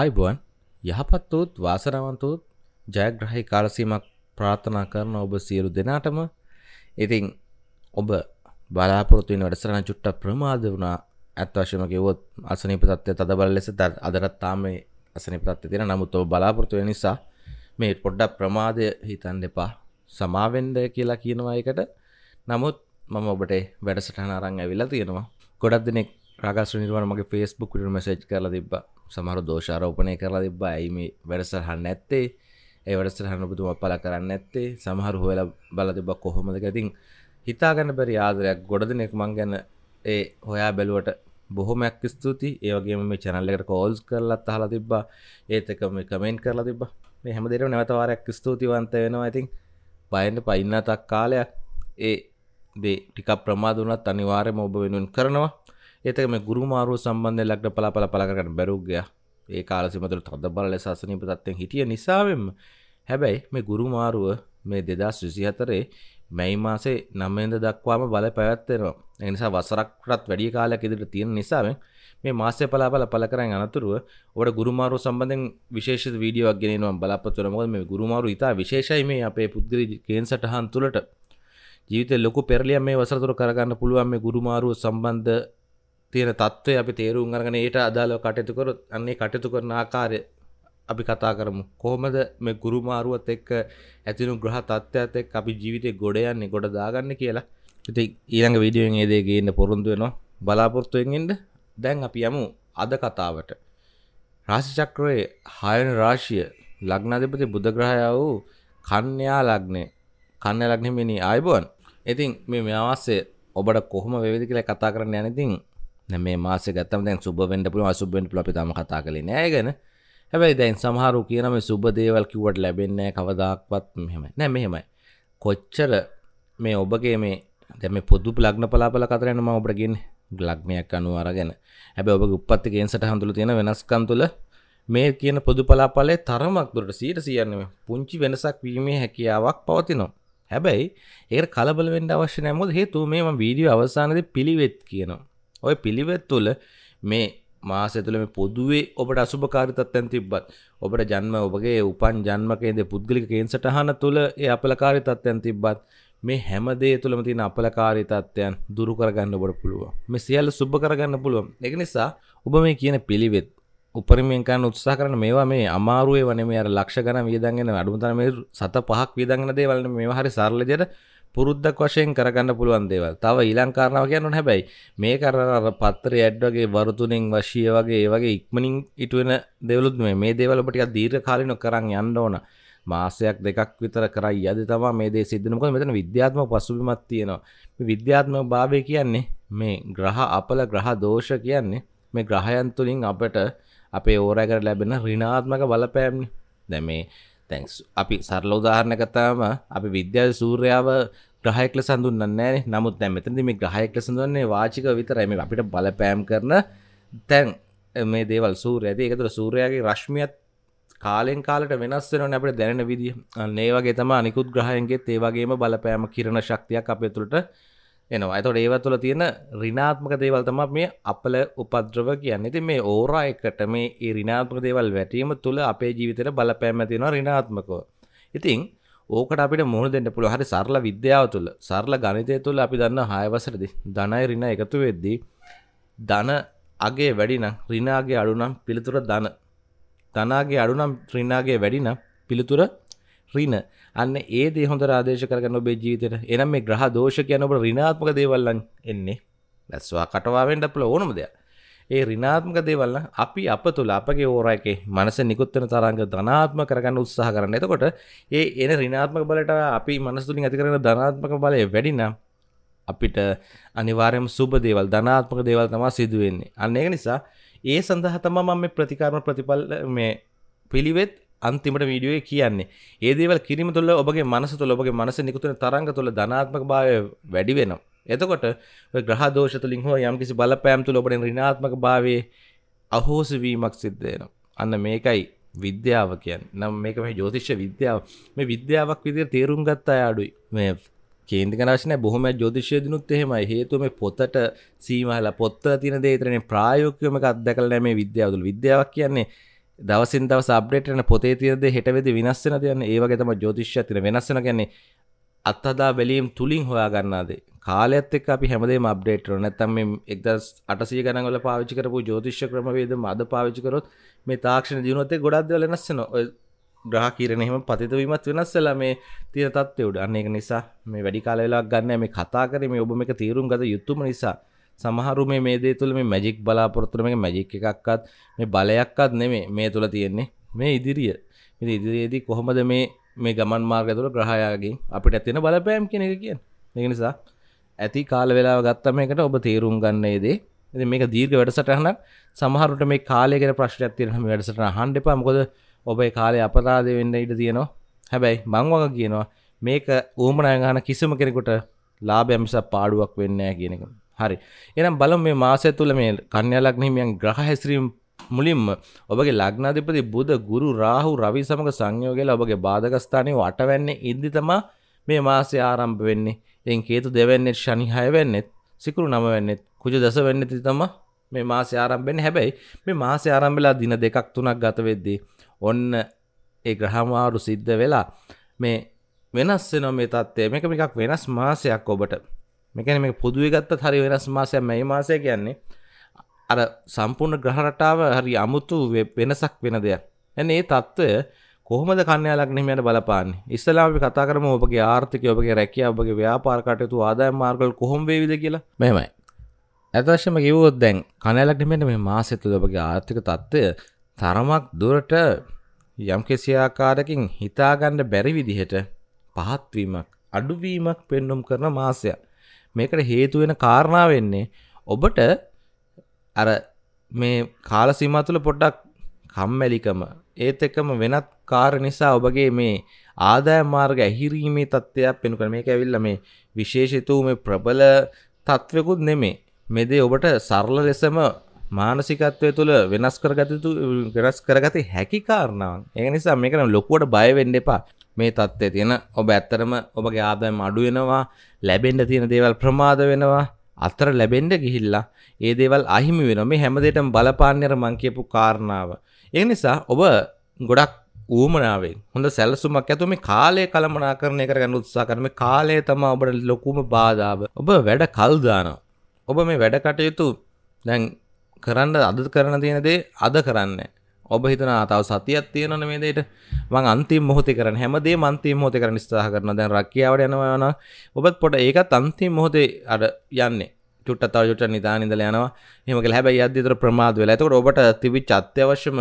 ආයිබුවන් යහපත් වූත් වාසනාවන්ත වූත් ජයග්‍රහී කාලසීමක් ප්‍රාර්ථනා කරන ඔබ සියලු දෙනාටම ඉතින් ඔබ බලාපොරොත්තු වෙන වැඩසටහන චුට්ටක් ප්‍රමාද වුණා ඇත්ත වශයෙන්ම කිව්වොත් අසනීප තත්ත්වය තදබල ලෙස අදටත් තාම මේ අසනීප තත්ත්වය තියෙනවා නමුත් ඔබ බලාපොරොත්තු වෙන නිසා මේ පොඩ්ඩක් ප්‍රමාදය හිතන්න එපා සමාවෙන්න කියලා කියනවා එකට නමුත් මම ඔබට වැඩසටහන අරන් ඇවිල්ලා තියෙනවා ගොඩක් දෙනෙක් රාගස් නිර්වාණ මගේ Facebook උඩට මැසේජ් කරලා තිබ්බා සමහර දෝෂාරෝපනය කරලා දෙබා ඇයි මේ වැඩසරහන්න ඇත්තේ ඒ වැඩසරහන්න පුතුම පල කරන්න ඇත්තේ සමහර හොල බල දෙබ කොහොමද ගැතින් හිතාගන්න බැරි ආදරයක් ගොඩ දෙනෙක් මං ගැන ඒ හොයා බැලුවට බොහොමයක් ස්තුති ඒවගේ මේ චැනල්ලකට කෝල්ස් කරලත් හලා තිබ්බා ඒතකම කමෙන්ට් කරලා තිබ මේ හැමදෙරම නැවතවාරයක් ස්තුතිවන්ත වෙනවා ඇතින් බයන්න පයින්න තක් කාලයක් ඒ දේ ටිකක් ප්‍රමාදුනත් අනිවාරය මොබ වෙනුවෙන් කරනවා ඒතක මේ ගුරුමාරුව සම්බන්ධය ලක්ට පලාපල පලාකරන්න බැරුග්ගය ඒ කාලසිමතුර තොද බල ශාසනීප තත්වෙන් හිටිය නිසාවෙන් හැබැයි මේ ගුරුමාරුව මේ දෙදස් විසිහතරේ මැයි මාසේ නම්මෙන්ද දක්වාම බල පැවැත්වෙනවා එනිසා වසරක්ටත් වැඩිය කාලයක් ඉදිට තියෙන නිසාවෙන් මේ මාසය පලාබල පල කරන්න අනතුරුව ඔට ගුරුමාරු සම්බඳෙන් විශේෂ වීඩියෝ ගෙනනවා බලාපත්වර මොද මේ ගුරුමාරු ඉතා විශේෂයි මේ අපේ පුද්ගරි කේන් සටහන් තුළට ජීවිත ලොකු පෙරලිය මේ වසරතුර කරගන්න පුළුවන් මේ ගුරුමාරුව සම්බන්ධ තියෙන තත්ත්වය අපි තේරුම් අරගෙන ඊට අදාළව කටයුතු කරොත් අන්නේ කටයුතු කරන ආකාරය අපි කතා කරමු. කොහොමද මේ ගුරු මාරුවත් එක්ක ඇතිනු ග්‍රහ තත්ත්වයත් එක්ක අපි ජීවිතේ ගොඩ යන්නේ ගොඩ දාගන්නේ කියලා. ඉතින් ඊළඟ වීඩියෝෙන් ඒ දේ ගේන්න පොරොන්දු වෙනවා. බලාපොරොත්තු වෙන්න දැන් අපි යමු අද කතාවට. රාශි චක්‍රයේ 6 වෙනි රාශිය ලග්නාධිපති බුධ ග්‍රහය වූ කන්‍යා ලග්නය. කන්‍යා ලග්නෙ මෙනි ආයුබෝවන්. ඉතින් මේ මේ අවස්සේ ඔබට කොහොම වේවිද කියලා කතා කරන්න යන ඉතින් මේ මාස ගත්තම දැන් සුබෙන්ට පුළුව අසුබෙන්ට ලපිතම කතා කලේ නෑගන හැබැයි දැන් සමහරු කියනම සුබදේවල් කිවට ලැබෙන්නේ කවදක්වත් මෙහෙම නෑ මෙහෙමයි කොච්චර මේ ඔබගේ මේ දැම පොදු ලග්න පලාපල කතරයනම ඔබටගින් ගලක්්මයක් අනුව අරගෙන හැබැ ඔබ උපත්තිගෙන් සට හඳුල තියෙන වෙනස්කන් තුළ මේ කියන පොදු පලාපලේ තරමක් දුරට සීට සියන්නම පුංචි වෙනසක් වීමේ හැකියාවක් පවතිනවා හැබැයි ඒ කලබල වෙන්ඩ අවශ්‍ය නෑමුද හේතු මේම වීඩිය අවසානද පිළිවෙත් කියනවා ඔය පිළිවෙත් තුළ මේ මාස තුළ මේ පොදුවේ ඔබට අසුභකාරිතත්වයන් තිබ්බත් ඔබට ජන්ම ඔබගේ උපන් ජන්මකයේද පුද්ගලික කේන්සටහන තුළ ඒ අපලකාරිතත්වයන් තිබ්බත් මේ හැමදේ තුළම තියෙන අපලකාරිතත්වයන් දුරු කරගන්න ඔබට පුළුවන්. මේ සියල්ල සුබ කරගන්න පුළුවන්. ඒක නිසා ඔබ මේ කියන පිළිවෙත් උපරිමයෙන් කරන්න උත්සාහ කරන මේවා මේ අමාරුවේ වනේ මේ අර ලක්ෂ ගණන් වියදම් වෙන අඩුම තරමේ සත පහක් වියදම් වෙන දේවල් මේවා හරි සරල විදියට පුරුද්දක් වශයෙන් කරගන්න පුළුවන් දේවල් තව ඊලංකාරණාව කියන්න හැබැයි මේ කරන පත්තර ඇඩ්වගේ වරතුනෙන් වශය වගේ වගේ ඉක්මනින් ඉටුවෙන දෙවලුත් මේ මේ දේවලපටික දීර්ඝ කාලිනො කරන්න යන්න ඕන මාසයක් දෙකක් විතර කරයි යද තමා මේ දේ සිද්ධනකො මෙතන විද්‍යාත්ම පසුබිමත් තියෙනවා විද්‍යාත්ම භාවය කියන්නේ මේ ග්‍රහ අපල ග්‍රහ දෝෂ කියන්නේ මේ ග්‍රහයන් තුළින් අපට අපේ ඕරෑකර ලැබෙන රිනාත්මක බලපෑම්නි දැ මේ තැන් අපි සරල උදාහරණකතාම අපි විද්‍යාව සූර්යාව ග්‍රහයෙක් ලෙස හඳුන්වන්නේ නමුත් දැන් මෙතනදී මේ ග්‍රහයෙක් ලෙස හඳුන්වන්නේ වාචික විතරයි මේ අපිට බලපෑම් කරන තැන් මේ දේවල් සූර්යය. ඉතින් ඒකතර සූර්යාගේ රශ්මියත් කාලෙන් කාලට වෙනස් වෙනවනේ අපිට දැනෙන විදිය. අන්න ඒ වගේ තමයි අනිකුත් ග්‍රහයන්ගෙත් ඒ වගේම බලපෑම කිරණ ශක්තියක් අපේ තුළට එනවා ඇතොට ඒව තුළ තියෙන රිනාත්මක දේවල්තම මේ අපල උපද්‍රව කියන්න ති මේ ඕරා එකට මේ ඒ රිනාත්මක දේවල් වැටීම තුළ අපේ ජීවිතයට බලපෑම තියෙන රිනාත්මකෝ ඉතින් ඕකට අපිට මුහුණ දෙන්න පුළුව හරි සරල විද්‍යාව තුළ සරල ගනිතය තුළ අපි දන්න හයවසරදි ධනයි රින එකතු වෙද්දී ධන අගේ වැඩිනම් රිනාගේ අඩුනම් පිළිතුර ධන තනාගේ අඩුනම් ත්‍රිනාගේ වැඩිනම් පිළිතුර රින අන්න ඒ දේ හොඳ ආදේශ කරගන්න ඔබේ ජීවිතයට එනම් මේ ග්‍රහ දෝෂ කියන ඔබ ඍණාත්මක දේවල්ලන් එන්නේ ලැස්වා කටවා වෙන්න අපල ඕනම දෙයක් ඒ ඍණාත්මක දේවල් අපි අප තුළ අපගේ ඕරා එකේ මනස නිකුත් වෙන තරංග ධනාත්මක කරගන්න උත්සාහ කරන්න. එතකොට ඒ එන ඍණාත්මක බලයට අපි මනස තුලින් ඇති කරන ධනාත්මක බලය වැඩි නම් අපිට අනිවාර්යයෙන්ම සුබ දේවල් ධනාත්මක දේවල් තමයි සිදු වෙන්නේ. අන්න ඒක නිසා ඒ සඳහා තමයි මම මේ ප්‍රතිකාරම ප්‍රතිඵල මේ පිළිවෙත් අන්තිමට වීඩියෝ කියන්නේ ඒ දේවල් කිරීම තුළ ඔබගේ මනස තුළ ඔබගේ මනස නිකුතුන තරංග තුළ ධනාත්මක භාවය වැඩි වෙනවා. එතකොට ඔය ග්‍රහ දෝෂ තුලින් හෝ යම්කිසි බලපෑම් තුළ ඔබට ඍණාත්මක භාවයේ අහෝසි වීමක් සිද්ධ වෙනවා. අන්න මේකයි විද්‍යාව කියන්නේ. නම් මේක මේ ජ්‍යොතිෂ විද්‍යාව. මේ විද්‍යාවක් විදිහට තේරුම් ගත්ත අය අඩුයි. මේ කේන්දිකනාශනය බොහොම ජෝතිශය දනුත් එහෙමයි හේතුව මේ පොතට සීමහල පොත්තල තින දේතරන ප්‍රායෝකයම අත්දකල නෑ මේ විද්‍යාවතුළ විද්‍යාවක් කියන්නේ දවසින් දව සබ්ඩේටන පොතේ තියද හෙටවෙද විනස්සන තියන්න ඒවගේතම ජෝතිශ්‍ය තින වෙනස්සන ගැන්නේ අත්හදා බැලීම් තුළින් හොයා ගන්නාදේ කාලයත් එක් අපි හැමදේ මබ්ඩේටර නැතම් එක්දස් අටසී ගනගල පාවිචි කරපු ජෝතිශ්‍ය ක්‍රමවේද මද පාවිචිකරොත් මේ තාක්ෂණ දියුණොතේ ගොඩක්ද වෙනස්සන ග්‍රහ කියරනෙම පතිතවීමත් වෙනස්සල මේ තිර තත්වය උඩ අන්න එක නිසා මේ වැඩි කාලවෙලාක් ගන්න මේ කතා කරේ මේ ඔබ එක තීරුම් ගත යුතුම නිසා සමහරු මේ මේ දේ තුළ මේ මැජික් බලාපොරොත්තුර මේ මැජික් එකක්වත් මේ බලයක්වත් නෙමේ මේ තුළ තියෙන්නේ මේ ඉදිරිය මේ ඉදිරියේදී කොහොමද මේ මේ ගමන් මාර්ග තුළ ග්‍රහයාගෙන් අපිට ඇතින බලපෑම් කියන එක කියන ඒ නිසා ඇති කාල වෙලාව ගත්තම එකට ඔබ තේරුම් ගන්න දේ ඉතින් මේක දීර්ඝ වැඩසටහනක් සමහරුට මේ කාලය ගැන ප්‍රශ්නයක් තියෙනවා මේ වැඩසටහන අහන්න එපා මොකද ඔබේ කාලේ අපරාධ වෙන්න ඉඩ තියෙනවා හැබැයි මං වගේ කියනවා මේක ඌමනා ගන්න කිසිම කෙනෙකුට ලාභයක් මිසක් පාඩුවක් වෙන්නේ නැහැ කියන එක හරි එනම් බලම් මේ මාසය තුළ මේ කන්‍යලක්නහිමියන් ග්‍රහ හැසිරීම් මුලින්ම ඔබගේ ලග්නාධිපති බුද ගුරු රාහු රවි සමඟ සංයෝගල ඔබගේ බාධගස්ථානය වටවැන්නේ ඉදදි තමා මේ මාසය ආරම්භ වෙන්නේ එන් කේතු දෙවැන්නෙත් ශනිහය වෙන්නෙත් සිකුරු නම වෙන්නෙත් කුජ දස වෙන්නති තම මේ මාසය ආරම්භෙන් හැබැයි මේ මාසය ආරම්භලා දින දෙකක් තුනක් ගත වෙද්දී ඔන්න ඒ ග්‍රහමාරු සිද්ධ වෙලා මේ වෙනස් වෙනවා මේ තත්ත්වය මේක එකක් වෙනස් මාසයක් ඔබට මෙකැන මේ පොදුව ගත්තත් හරි වෙනස් මාසය මේ මාසය කියන්නේ අර සම්පූර්ණ ග්‍රහරටාව හරි අමුතු වෙනසක් වෙන දෙයක් ඇන ඒ තත්ත්වය කොහොමද කන්නයාලක් නෙමයට බලපාන්න ඉස්සලාමි කතා කරම ඔබගේ ආර්ථික ඔබගේ රැකිය ඔබගේ ව්‍යාපාරකටයුතු ආදාය මාර්ගල් කොහොම වේවිද කියලා මෙමයි ඇතවශම කිවෝත් දැන් කනලක් නෙමට මේ මාසෙත්තු ඔබගේ ආර්ථික තත්ත්වය තරමක් දුරට යම් කෙසියාකාරකින් හිතාගණ්ඩ බැරි විදිහට පහත්වීමක් අඩුවීමක් පෙන්නුම් කරන මාසයක් මේකට හේතු වෙන කාරණා වෙන්නේ ඔබට අර මේ කාල සීමා තුළ පොඩ්ඩක් කම්මැලිකම ඒත් එක්කම වෙනත් කාර නිසා ඔබගේ මේ ආදාය මාර්ග ඇහිරීමේ තත්ත්වයක් වෙනුකර මේක ඇවිල්ලා මේ විශේෂිතූ මේ ප්‍රබල තත්ත්වකුත් නෙමේ මෙදේ ඔබට සරල ලෙසම මානසිකත්වය තුළ වෙනස් කරගත වෙනස් කරගත හැකි කාරණාවන් ඒ නිසා මේකනම් ලොකුවට බය වෙන්න එපා මේ තත්ත්වය තියෙන ඔබ ඇත්තරම ඔබගේ ආදයම අඩුවෙනවා ලැබෙන්ඩ තියෙන දේවල් ප්‍රමාද වෙනවා අතර ලැබෙන්ඩ ගිහිල්ලා ඒ දේවල් අහිමි වෙන මේ හැමදේටම බලපාන්නර මංකියපු කාරණාව. ඒ නිසා ඔබ ගොඩක් ඌමනාවෙන් හොඳ සැලසුමක් ඇතු මේ කාලය කළමනා කරණය කරගන්න උත්සා කරම කාලය තම ඔබට ලොකුම බාධාව ඔබ වැඩ කල්දානවා. ඔබ මේ වැඩ කටයුතු දැන් කරන්න අද කරන තියෙනදේ අද කරන්නේ. ඔබ හිතන තාව සතියක් තියෙනන මේ දෙයට මං අන්තිම මොහොතේ කරන හැමදේ මන්තිම මොහොතේ කරන්න උත්සාහ කරන දැන් රැකියාවට යනවා නම් ඔබත් පොඩ ඒකත් අන්තිම මොහොතේ අර යන්නේ චුට්ට තව චුට්ට නිදාන ඉඳලා යනවා එහෙම කියලා හැබැයි යද්දි විතර ප්‍රමාද වෙලා එතකොට ඔබට තිබිච්ච අත්‍යවශ්‍යම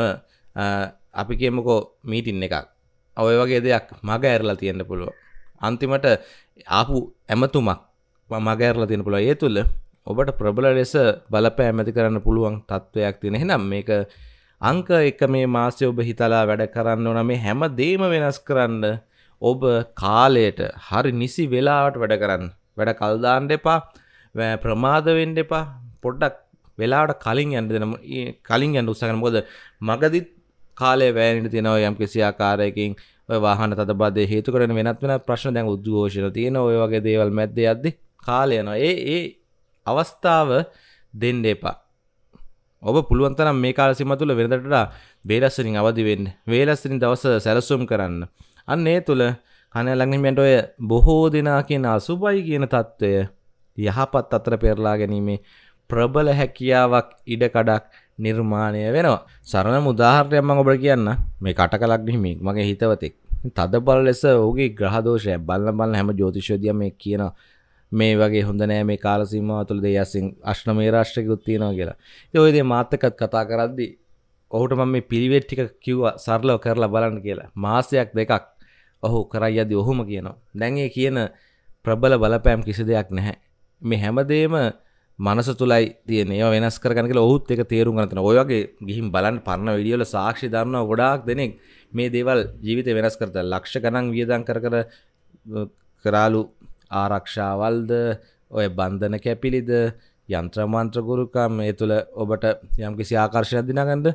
අපි කියමුකෝ මීටින් එකක් ඔය වගේ දෙයක් මග ඇරලා තියෙන්න පුළුවන් අන්තිමට ආපු ඇමතුමක් මග ඇරලා තියෙන පුළුවන් ඒ තුල ඔබට ප්‍රබල ලෙස බලපෑම් ඇති කරන්න පුළුවන් තත්වයක් තියෙන එහෙනම් මේක අංක එක මේ මාසය ඔබ හිතලා වැඩ කරන්න ඕන මේ හැම දේම වෙනස් කරන්න ඔබ කාලයට හරි නිසි වෙලාවට වැඩ කරන්න වැඩ කල්දාන්න එපා ප්‍රමාදවෙන්ඩ එපා පොඩ්ඩක් වෙලාට කලින් ඇන්න දෙන කලින් ඇන්න උත්සගන මොද මගදිත් කාලය වැෑනට තියෙනව යම් කිසි ආකාරයකින් වාහන තබද හේතු කරන වෙනත් වෙන ප්‍රශ්න දැන් උද්දෝෂණ තියෙන ඔය වගේ දේවල් මැද්ද අද්දි කාලයනවා ඒ ඒ අවස්ථාව දෙන්න එපා ඔබ පුළුවන්තරම් මේ කාලසිම තුළ වෙනදට වේලස්සරින් අවදි වෙන්න වේලස්සරින් දවස සැලසුම් කරන්න අන්න ඒ තුළ කනලඟිමට ඔය බොහෝ දෙනා කියන අසුබයි කියන තත්ත්වය යහපත් අතර පෙරලා ගැනීමේ ප්‍රබල හැකියාවක් ඉඩකඩක් නිර්මාණය වෙනවා සරණ මුදාහරයක් මං ඔබට කියන්න මේ කට කලක් නිහිමි මගේ හිතවතෙක් තද බල ලෙස ඔහුගේ ග්‍රහදෝෂය බල්ල බලන හැම ජෝතිෂෝදිය මේ කියන මේ වගේ හොඳනෑ මේ කාලසිීම තුළ දෙයසින් අශ්න මේ රාශ්්‍රක උත්තියනවා කියලා යෝදේ මාතකත් කතා කරද්දි ඔහුට මම මේ පිරිවෙට්ටික කිව්ව සරලව කරලා බලන්න කියලා මාසයක් දෙකක් ඔහු කරයි අදි ඔහුම කියනවා දැන්ඒ කියන ප්‍රබල බලපෑම් කිසි දෙයක් නැහැ මේ හැමදේම මනස තුලයි තියන වෙනස් කරගනක ඔහුත් එක තේරුම් ගතන ඔයගේ ගිහිම් බලන් පරන්න විඩියල සාක්ෂි දරන්න ගොඩාක් දෙනෙක් මේ දේවල් ජීවිත වෙනස් කරත ලක්ෂ ගනන් වියදන් කර කර කරාලු ආරක්ෂාවල්ද ඔය බන්ධන කැපිලිද යන්ත්‍රමන්ත්‍රගුරුකම් ඒ තුළ ඔබට යම් කිසි ආකර්ශයක් දිනගන්න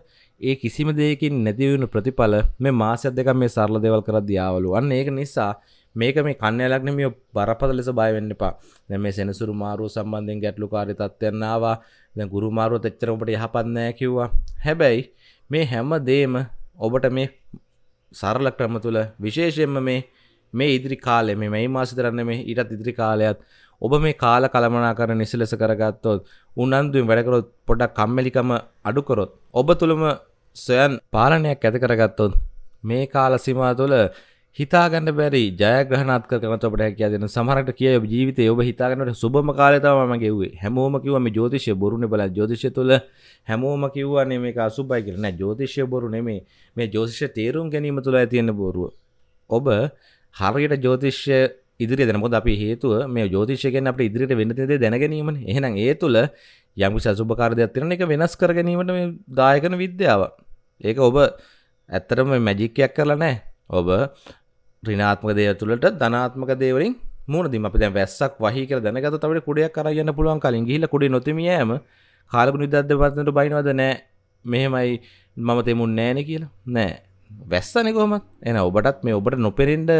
ඒ කිසිම දෙයකින් නැතිවුණු ප්‍රතිඵල මේ මාසයක් දෙක මේ සරල දේවල් කරද්දී ආවලු. අන්න ඒක නිසා මේක මේ කන්නේ ලග්නමිය බරපතල ලෙස බය වෙන්න එපා. දැන් මේ සෙනසුරු මාරුව සම්බන්ධයෙන් ගැටලුකාරී තත්ත්වයන් ආවා. දැන් ගුරු මාරුව තෙච්චර ඔබට යහපත් නැහැ කිව්වා. හැබැයි මේ හැම දෙෙම ඔබට මේ සරල ක්‍රම තුළ විශේෂයෙන්ම මේ මේ ඉදිරි කාලය මේ මයි මාස දරන්න මේ ඉරත් ඉදිරි කාලයත් ඔබ මේ කාල කළමනා කර නිසලෙස කරගත්තොත් උනන්දුවෙන් වැඩකරොත් පොඩක් කම්මැලිකම අඩුකරොත් ඔබ තුළම සොයන් පාලනයක් ඇත කරගත්තොත් මේ කාල සිමා තුළ හිතාගන්න බැරි ජයග්‍රහණත් කරන ඔබට හැකියා දෙන සමහරට කිය ඔබ ජීවිතේ ඔබ හිතාගන්නට සුබම කාලය තමයි මම ගෙව්වේ හැමෝම කිව්වා මේ ජ්‍යොතිෂය බොරුනේ බලලා ජ්‍යොතිෂය තුල හැමෝම කිව්වානේ මේක අසුබයි කියලා නෑ ජ්‍යොතිෂය බොරු නෙමේ මේ ජ්‍යොතිෂය තේරුම් ගැනීම තුලයි තියෙන බොරුව ඔබ හරියට ජෝතිශ්‍ය ඉදිරි දෙනමුොද අපි හේතුව මේ ජෝතිශයකෙන් අපට ඉදිරිට වෙනතිදේ දැනගැනීම එහෙනම් ඒ තුළ යමි සසුපකාරදයක් තිරන එක වෙනස් කර ගැනීමට මේ දායකන විද්‍යාව ඒක ඔබ ඇත්තරම මැජික්කයක් කරලා නෑ ඔබ රිනාත්මක දේ තුළට ධනාත්මක දේවලින් මුණ දිම අප දැ වැස්සක් වහික දැනගත තවට කුඩයක් කරගන්න පුළුවන් කලින් ගිහිල කුඩි නොතිමියම කාලපු නිදධ්‍ය පත්නට බයිනවද නෑ මෙහෙමයි මම තෙමුන් නෑන කියලා නෑ වැස්සන කොමත් එන ඔබටත් මේ ඔබට නොපෙරෙන්ඩ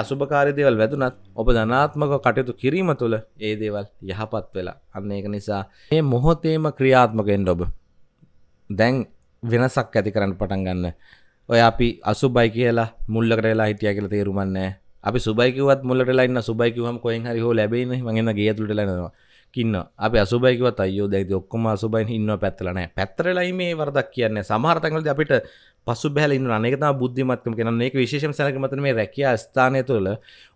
යසුභකාරිදේවල් වැදුනත් ඔබ ධනාත්මක කටයුතු කිරීම තුළ ඒ දේවල් යහපත් වෙලා අන්න ඒක නිසා ඒ මොහොතේම ක්‍රියාත්මකෙන්ට ඔබ දැන් වෙනසක් ඇති කරන්න පටන් ගන්න ඔය අපි අසුබයි කියලා මුල්ලකටලා හිටිය කියල තේරුමන්නෑ අපි සුබයිකවත් මුල්ලටලන්න සුබයිකිවම් කොයින් හරි හෝ ලැබෙන මගෙන ගේතුට ලනවා කින්න අප අසුබයිකවත් අයෝ දැති ඔක්කොම අසුබයි ඉන්න පැත්තලනෑ පැත්තරලයි මේ වරදක් කියන්නේ සමහර්තකලද අපිට පසු බැලන්න අනෙක තම බුද්ධිමත්කම කෙන ඒක විශේෂම සැනකමතන මේ රැකිය ස්ථානය තුළ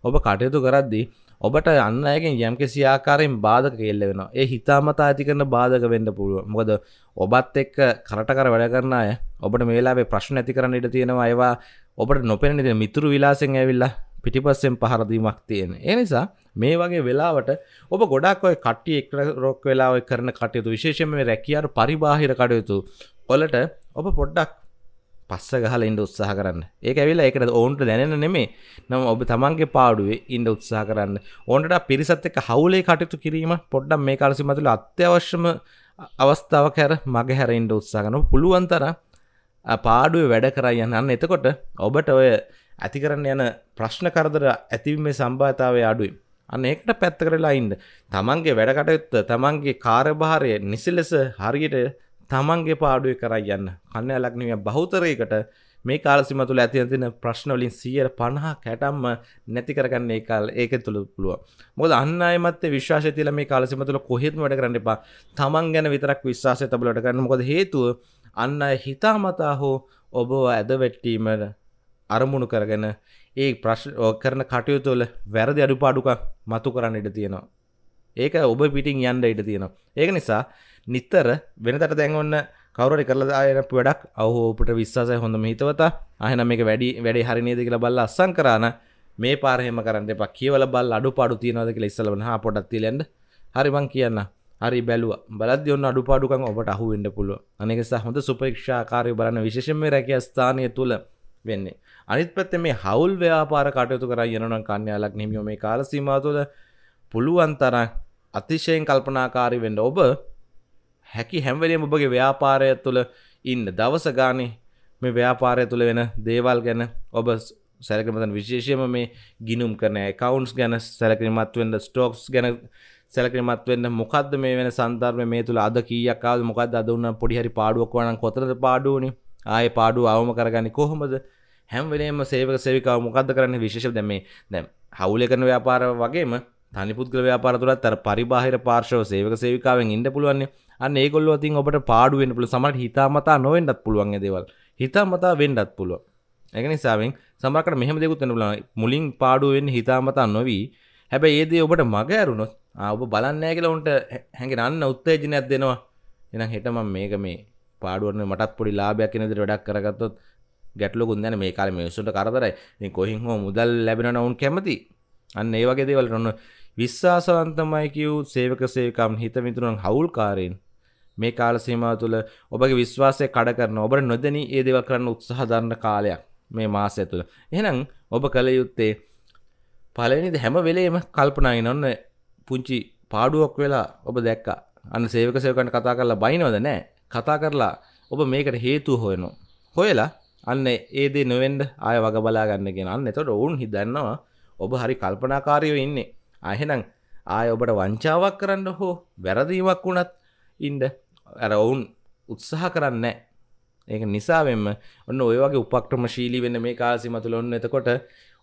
ඔබ කටයුතු කරද්දී ඔබට අන්න අයගෙන් යම්කිසි ආකාරයෙන් බාධක කෙල්ල වෙන ඒ හිතාමතා ඇති කරන බාධක වෙන්න පුළුව මොකද ඔබත් එක්ක කරට කර වැඩ කරන අය ඔබට මේලාබේ ප්‍රශ්න ඇති කරන්න ඉට තියෙනවා ඒවා ඔබට නොපෙන ඉති මිතුරු විලාසෙන් ඇවිල්ලා පිටිපස්සෙන් පහරදීමක් තියෙන. ඒ නිසා මේ වගේ වෙලාවට ඔබ ගොඩක් ඔය කට්ටිය එක්ක රොක් වෙලා ඔය කරන කටයුතු විශේෂයෙන්ම රැකියාර පරිබාහිර කටයුතු වලට ඔබ පොඩ්ඩක් පස්ස ගහල ඉන්ඩ උත්සාහ කරන්න ඒක ඇවිල්ලා එකට ඔවුන්ට දැනෙන නෙමේ නම් ඔබ තමන්ගේ පාඩුවේ ඉන්ඩ උත්සාහ කරන්න ඕන්ට පිරිසත් එක හවුලේ කටයුතු කිරීම පොඩ්ඩම් මේ කාලසි මතුළ අත්‍යවශ්‍යම අවස්ථාවක් හැර මග හැර ඉන්ඩ උත්සාහන පුළුවන්තර පාඩුව වැඩ කරයි යන්න එතකොට ඔබට ඔය ඇති කරන්න යන ප්‍රශ්න කරදර ඇතිවීමේ සම්භාතාවේ අඩුයි අන්න ඒකට පැත්ත කරලා ඉන්න තමන්ගේ වැඩකටයුත්ත තමන්ගේ කාරභාරය නිසි ලෙස හරියට තමන්ගේ පාඩුව කරයන්න කන්න ලක්නය බෞතරයකට මේ කාලසිම තුළ ඇති තින ප්‍රශ්නවලින් සියර පණහා කැටම්ම නැති කරගන්න ඒ කාල ඒක තුළ පුළුව මොද අන්නමත් විශ්වාස තිල මේ කාලසිම තුළ කොහෙත්ම වැඩ කරන්න එපා තමන් ගැන විතරක් විශ්වාසය තබලට කරන්න මොද හේතුව අන්න හිතාමතා හෝ ඔබ ඇද වෙට්ටීමට අරමුණු කරගෙන ඒ ප්‍රශ් කරන කටයුතුවල වැරදි අඩුපාඩුකක් මතු කරන්න ඉඩ තියෙනවා ඒක ඔබ පිටිං යන්න ඉඩ තියෙනවා ඒක නිසා නිත්තර වෙනතට දැන් ඔන්න කවර කරලාදායන වැඩක් අවහෝපට විශ්වාසය හොඳම හිතවතා අහන මේක වැඩි වැඩි හරිනේද කියලා බල්ල අස්සං කරන මේ පාරහෙම කරන්න එපා කියවල බල් අඩු පාඩු තියනවද කියලා ඉස්සලවන හා පොඩක් තියලෙන්ද හරි මං කියන්න හරි බැලුව බලද්දි ඔන්න අඩු පාඩුකම් ඔබට අහු වෙන්න පුළුවන් අනේක සහ හොඳ සුපේක්ෂාකාරී බලන විශේෂයෙන්ම රැකියා ස්ථානය තුල වෙන්නේ අනිත් පැත්තේ මේ හවුල් ව්‍යාපාර කටයුතු කරා යනවා නම් කන්‍යාලක් හිමියෝ මේ කාල සීමාව තුළ පුළුවන් තරම් අතිශයෙන් කල්පනාකාරී වෙන්න ඔබ හැකි හැම්වලේම ඔබගේ ව්‍යාපාරය තුළ ඉන්න දවස ගානේ මේ ව්‍යාපාරය තුළ වෙන දේවල් ගැන ඔබ සැලකමතන් විශේෂයම මේ ගිනුම් කරන කවුන්ස් ගැන සැලකිරීමත් වෙන්න ස්ටෝක්ස් ගැන සැලකිරීමත් වෙන්න මොකක්ද මේ වෙන සන්දර්ම මේ තුළ අද කීයක් ආවද මොකක්ද අද උන්න පොඩි හරි පාඩුවක් වුණා නම් කොතනද පාඩුවනේ ආයේ පාඩුව අවම කරගන්නේ කොහොමද හැම් වෙලේම සේවක සේවිකාව මොකද්ද කරන්නේ විශේෂ දැන් මේ දැන් හවුලේ කරන ව්‍යාපාර වගේම තනි පුද්ගල ව්‍යාපාර තුළත් අර පරිබාහිර පාර්ශව සේවක සේවිකාවෙන් ඉන්න පුළුවන් අන්න ඒගොල්ලෝ අතින් ඔබට පාඩුවෙන් පුළුව සමට හිතාමතා නොවෙන්ඩත් පුළුවන් දේවල් හිතාමතා වෙන්ඩත් පුළුව එක නිසාවෙන් සමකට මෙහම දෙකුත් වෙන පුළුවන් මුලින් පාඩුවෙන් හිතාමතා නොවී හැබැයි ඒ දේ ඔබට මග ඇරුණොත් ඔබ බලන්නේ කියලා උන්ට හැඟෙන අන්න උත්තේජනයක් දෙනවා එහෙනම් හෙට මම මේක මේ පාඩුවරනේ මටත් පොඩි ලාභයක් වෙන විදිහට වැඩක් කරගත්තොත් ගැටලුකුත් දැන මේ කාලේ මිනිස්සුන්ට කරදරයි ඉතින් කොහෙන් හෝ මුදල් ලැබෙනවා උන් කැමති අන්න ඒ වගේ දේවල් ඔන්න විශ්වාසවන්තමයි කියූ සේවක සේකම් හිත මිතුරන් හවුල්කාරයෙන් මේ කාල සීමාව තුළ ඔබගේ විශ්වාසය කඩ කරන ඔබ නොදැනී ඒ දෙව කරන්න උත්සාහධරන්න කාලයක් මේ මාසය තුළ එහෙනම් ඔබ කළ යුත්තේ පලනිද හැම වෙලේම කල්පනයි නොන්න පුංචි පාඩුවක් වෙලා ඔබ දැක්ක අන්න සේවක සයකන්ට කතා කරලා බයිනෝද නෑ කතා කරලා ඔබ මේකට හේතු හොයනෝ හොයලා අන්න ඒදේ නොවෙන්ඩ ආය වග බලාගන්න ගෙනන්න එතොට ඔවුන් හිදන්නවා ඔබ හරි කල්පනාකාරයෝ ඉන්නේ අහෙනම් ආය ඔබට වංචාවක් කරන්න හෝ වැරදීමක් වුණත් ඉන්ඩ ඇර ඔවුන් උත්සාහ කරන්න ඒක නිසාවෙන්ම ඔන්න ඔය වගේ උපක්‍රම ශීලි වෙන්න මේ කාසි මතුළ ඔන්න එතකොට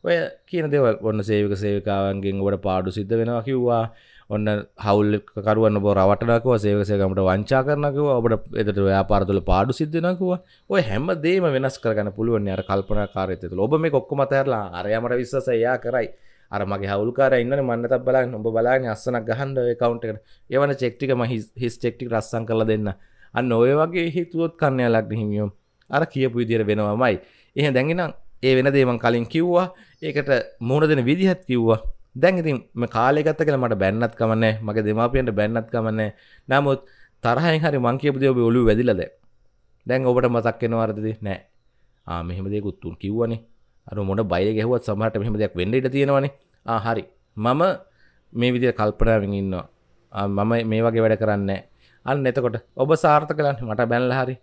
ඔය කියන දෙවල් ඔන්න සේවක සේවකාවන්ගෙන් ඔට පාඩු සිද්ධ වෙනවා කිව්වා ඔන්න හවල්කරුවන්න බො රවටනකව සේවසයකමට වංචා කරනකව ඔබට එතට ව්‍යාපාරතුල පාඩු සිද්ධනකවා ඔය හැම දේම වෙනස් කරගන්න පුළුවන් අර කල්පනා කාරයතතු ඔබ මේ කොක්කොම තැරලා අරයමට විශ්සසයා කරයි අර මගේ හවල්කාර ඉන්න මන්නත බලන්න ඔබ බලාගෙන අස්සනක් ගහන්ඩ කවුන්ට්කට ඒවන චෙක්ටිකම හිස් චෙක්ටික් රස්සන් කල දෙන්න අන්න ඔය වගේ හිතුවොත් කන්නය ලක්න හිමියෝ අර කියපු විදිර වෙනවාමයි එහ දැඟෙන ඒ වෙන දේමන් කලින් කිව්වා ඒකට මූුණ දෙන විදිහත් කිව්වා දැන්ඉතින් කාලෙගත්ත කළ මට බැන්නත් කමන්නේ මගේ දෙමාපියන්ට බැන්නත් කමන්නේ නමුත් තරහයි හරි මංකයපදේ ඔබ ඔලු වැදිලද දැන් ඔබට මතක්කෙනවාරදදි නෑ ආ මෙහෙමදේ කුත්තුන් කිව්වනේ අර මොට බයිර ගැහුවත් සමහට මෙහම දෙයක් වෙන්නට තියෙනවනේ ආහරි මම මේ විදිර කල්පනාවෙන් ඉන්නවා මම මේ වගේ වැඩ කරන්න අන්න එතකොට ඔබ සාර්ථ කලන්න මට බැල්ල හරි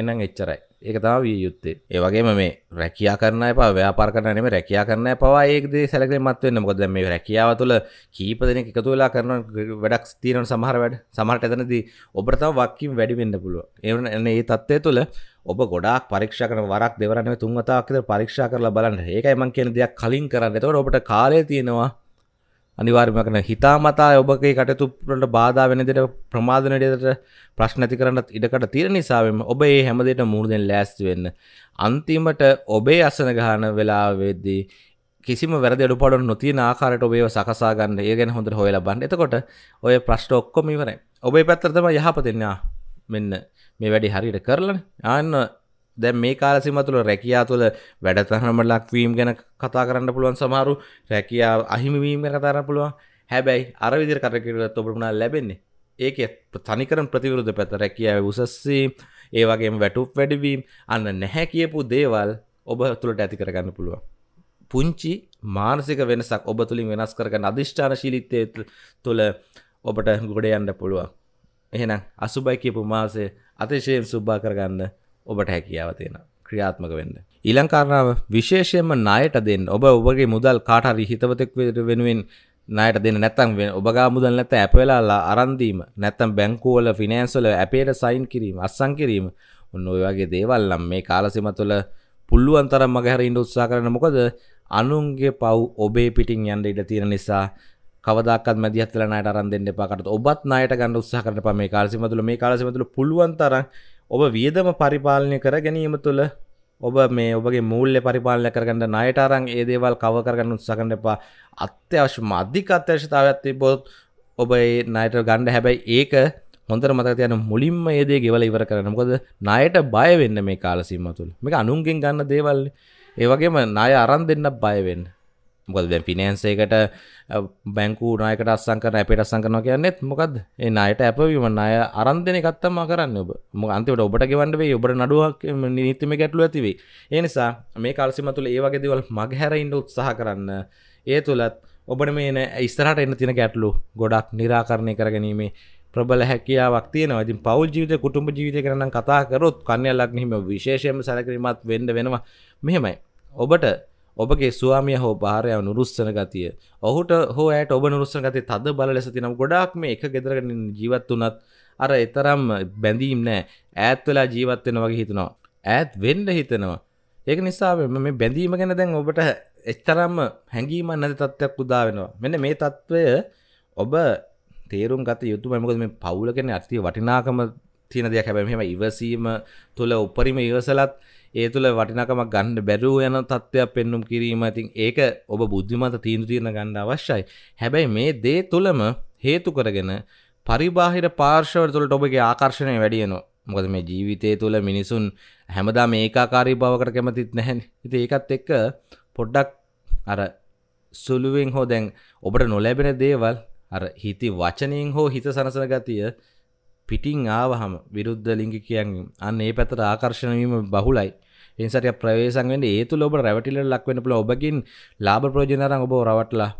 එනම් එච්චරයි ඒක තම විය යුත්තේ ඒවගේම මේ රැකයා කරන ප ව්‍යාපාර කරනම රැකයා කරන පවා ඒකද සැලකර මත්වන්න මොද මේ රැකියාව තුළ කීප දෙන එකතුලා කරන වැඩක් ස්තීරන සමහර වැඩ සමහට එතනදී ඔබට තම වක්කින් වැඩිවෙන්න පුළුව එ ඒ තත්වය තුළ ඔබ ගොඩක් පරීක්ෂා කරන වරක් දෙවර නෙවෙයි තුන් වතාවක් විතර පරීක්ෂා කරලා බලන්න. ඒකයි මම කියන දෙයක් කලින් කරන්න. එතකොට ඔබට කාලය තියෙනවා. අනිවාර්යයෙන්ම කරන හිතාමතා ඔබගේ කටයුතු වලට බාධා වෙන විදිහට ප්‍රමාද වෙන විදිහට ප්‍රශ්න ඇති කරන්නත් ඉඩකඩ තියෙන නිසාවෙම ඔබ මේ හැම දෙයකම මූණ දෙන්න ලෑස්ති වෙන්න. අන්තිමට ඔබේ අසන ගහන වෙලාවෙදී කිසිම වැරදි අඩුපාඩු නොතියන ආකාරයට ඔබ ඒව සකසා ගන්න. ඒ ගැන හොඳට හොයලා බලන්න. එතකොට ඔය ප්‍රශ්න ඔක්කොම ඉවරයි. ඔබේ පැත්තට තමයි යහපත එන්නේ. මෙන්න මේ වැඩි හරිට කරලන යන්න දැ මේ කාලසිම තුළ රැකයා තුළ වැඩතහනම ලක්වීම් ගැන කතා කරන්න පුළුවන් සමහරු රැකයා අහිමිවීම කතාරන්න පුළුවන් හැබැයි අර විදිර කරකිරත් ඔබරුණා ලැබෙන්නේ ඒක තනිකරන ප්‍රතිවරුද්ධ පැත රැකියාව උසස්සේ ඒ වගේම වැටුප් වැඩවීම් අන්න නැහැ කියපු දේවල් ඔබ තුළට ඇති කරගන්න පුළුවන් පුංචි මානසික වෙනසක් ඔබ තුළින් වෙනස් කරගන්න අධිෂ්ඨාන ශීලිතය තුළ ඔබට ගොඩ යන්න පුළුවන් එහෙනම් අසුබයි කියපු මාසය අතිශයෙන් සුබ්බා කරගන්න ඔබට හැකියාව තියෙන ක්‍රියාත්මක වෙන්න. ඊළඟ කාරණාව විශේෂයෙන්ම ණයට දෙන්න. ඔබ ඔබගේ මුදල් කාට හරි හිතවතෙක් වෙනුවෙන් ණයට දෙන්න නැත්නම් ඔබගා මුදල් නැත්නම් ඇප් වෙලාලා අරන් දීම නැත්නම් බැංකුව වල ෆිනෑන්ස් වල ඇපේට සයින් කිරීම අත්සන් කිරීම ඔන්න ඔය වගේ දේවල් නම් මේ කාලසීම තුළ පුළුවන් තරම් මගහැරින්න උත්සාහ කරන මොකද අනුන්ගේ පව් ඔබේ පිටින් යන්න ඉඩ තියෙන නිසා කවදක් මැදිහත්ල නයට අරන් දෙන්න පාකට ඔබත් අයට ගන්න උත්සාහ කරන පම මේ කාලසිමතුල මේ කාලසිමතුල පුළුවන් තරන් ඔබ වියදම පරිපාලනය කර ගැනීම තුළ ඔබ මේ ඔබගේ මූල්‍ය පරිපාලනය කරගන්න ණයට අරන් ඒ දේවල් කව කරගන්න උත්සාහ කරන්න එපා. අත්‍යවශ්‍ය අධික අත්‍යවශ්‍යතාවයක් තිබොත් ඔබ ඒ ණයට ගන්න හැබැයි ඒක හොඳට මතක තියාගන්න මුලින්ම ඒ දේ ගෙවලා ඉවර කරන්න. මොකද ණයට බය වෙන්න මේ කාල සීමාව තුළ. මේක අනුන්ගෙන් ගන්න දේවල්. ඒ වගේම ණය අරන් දෙන්න බය වෙන්න. මොකද දැන් ෆිනෑන්ස් එකට බැංකු නායකට අස්සම් කරන අපේට අස්සම් කරනවා කියන්නේත් මොකද ඒ ණයට ඇපවීම ණය අරන් දෙන එකක් තමයි කරන්නේ ඔබ මොකද අන්තිමට ඔබට ගෙවන්න වෙයි ඔබට නඩුවක් නීතිමය ගැටලුව ඇති වෙයි ඒ නිසා මේ කාලසීමා තුළ ඒ වගේ දේවල් මගහැර ඉන්න උත්සාහ කරන්න ඒ තුලත් ඔබට මේ ඉස්සරහට එන්න තියෙන ගැටලු ගොඩක් निराකරණය කරගැනීමේ ප්‍රබල හැකියාවක් තියෙනවා ඉතින් පෞල් ජීවිතය කුටුම්බ ජීවිතය ගැන කතා කරොත් කන්‍යා ලග්නෙහිම විශේෂයෙන්ම සැලකිලිමත් වෙන්න වෙනවා මෙහෙමයි ඔබට ඔබගේ ස්වාමිය හෝ භාරයාව නුරුස්සන ගතිය ඔහුට හෝ ඇයට ඔබ නුරුස්සන ගති තද බල ලෙස තිනම් ගොඩක් මේ එක ගෙදරගෙන ජීවත් වනත් අර එතරම් බැඳීම් නෑ ඇත් වෙලා ජීවත්වෙන වගේ හිතනවා ඇත් වෙන්න හිතනවා ඒක නිසා මේ බැඳීම ගැන දැන් ඔබට එච්තරම් හැඟීම නැති තත්ත්වයක් උදා වෙනවා මෙන්න මේ තත්ත්වය ඔබ තේරුම් ගත යුතු මොකද මේ පවුල කියන්නේ අතිය වටිනාකම තියෙන දෙයක් හැබැයි මෙහෙම ඉවසීම තුළ උපරිම ඉවසලත් ඒ තුළ වටිනකමක් ගන්න බැරුව යන තත්ත්වයක් පෙන්නුම් කිරීම ඉතින් ඒක ඔබ බුද්ධිමත තීන්දු තියන ගන්න අවශ්‍යයි හැබැයි මේ දේ තුළම හේතු කරගෙන පරිබාහිර පාර්ශවර තුළට ඔබගේ ආකර්ශණය වැඩියනවා මොකද මේ ජීවිතය තුළ මිනිසුන් හැමදා මේකාකාරී බවකට කැමතිත් නැහැන් ඉති ඒකත් එක්ක පොඩ්ඩක් අර සුළුවෙන් හෝ දැන් ඔබට නොලැබෙන දේවල් අර හිති වචනයෙන් හෝ හිත සනසන ගතිය පිටින් ආවහම විරුද්ධ ලිංගිකයන් අන්න ඒ පැතර ආකර්ශණවීම බහුලයි එනිසාට ප්‍රවේශම් වෙන්න ඒ තුල ඔබ රැවටිලට ලක් වෙන්න පුළුවන් ඔබගින් ලාභ ප්‍රයෝජන අරන් ඔබ රවටලා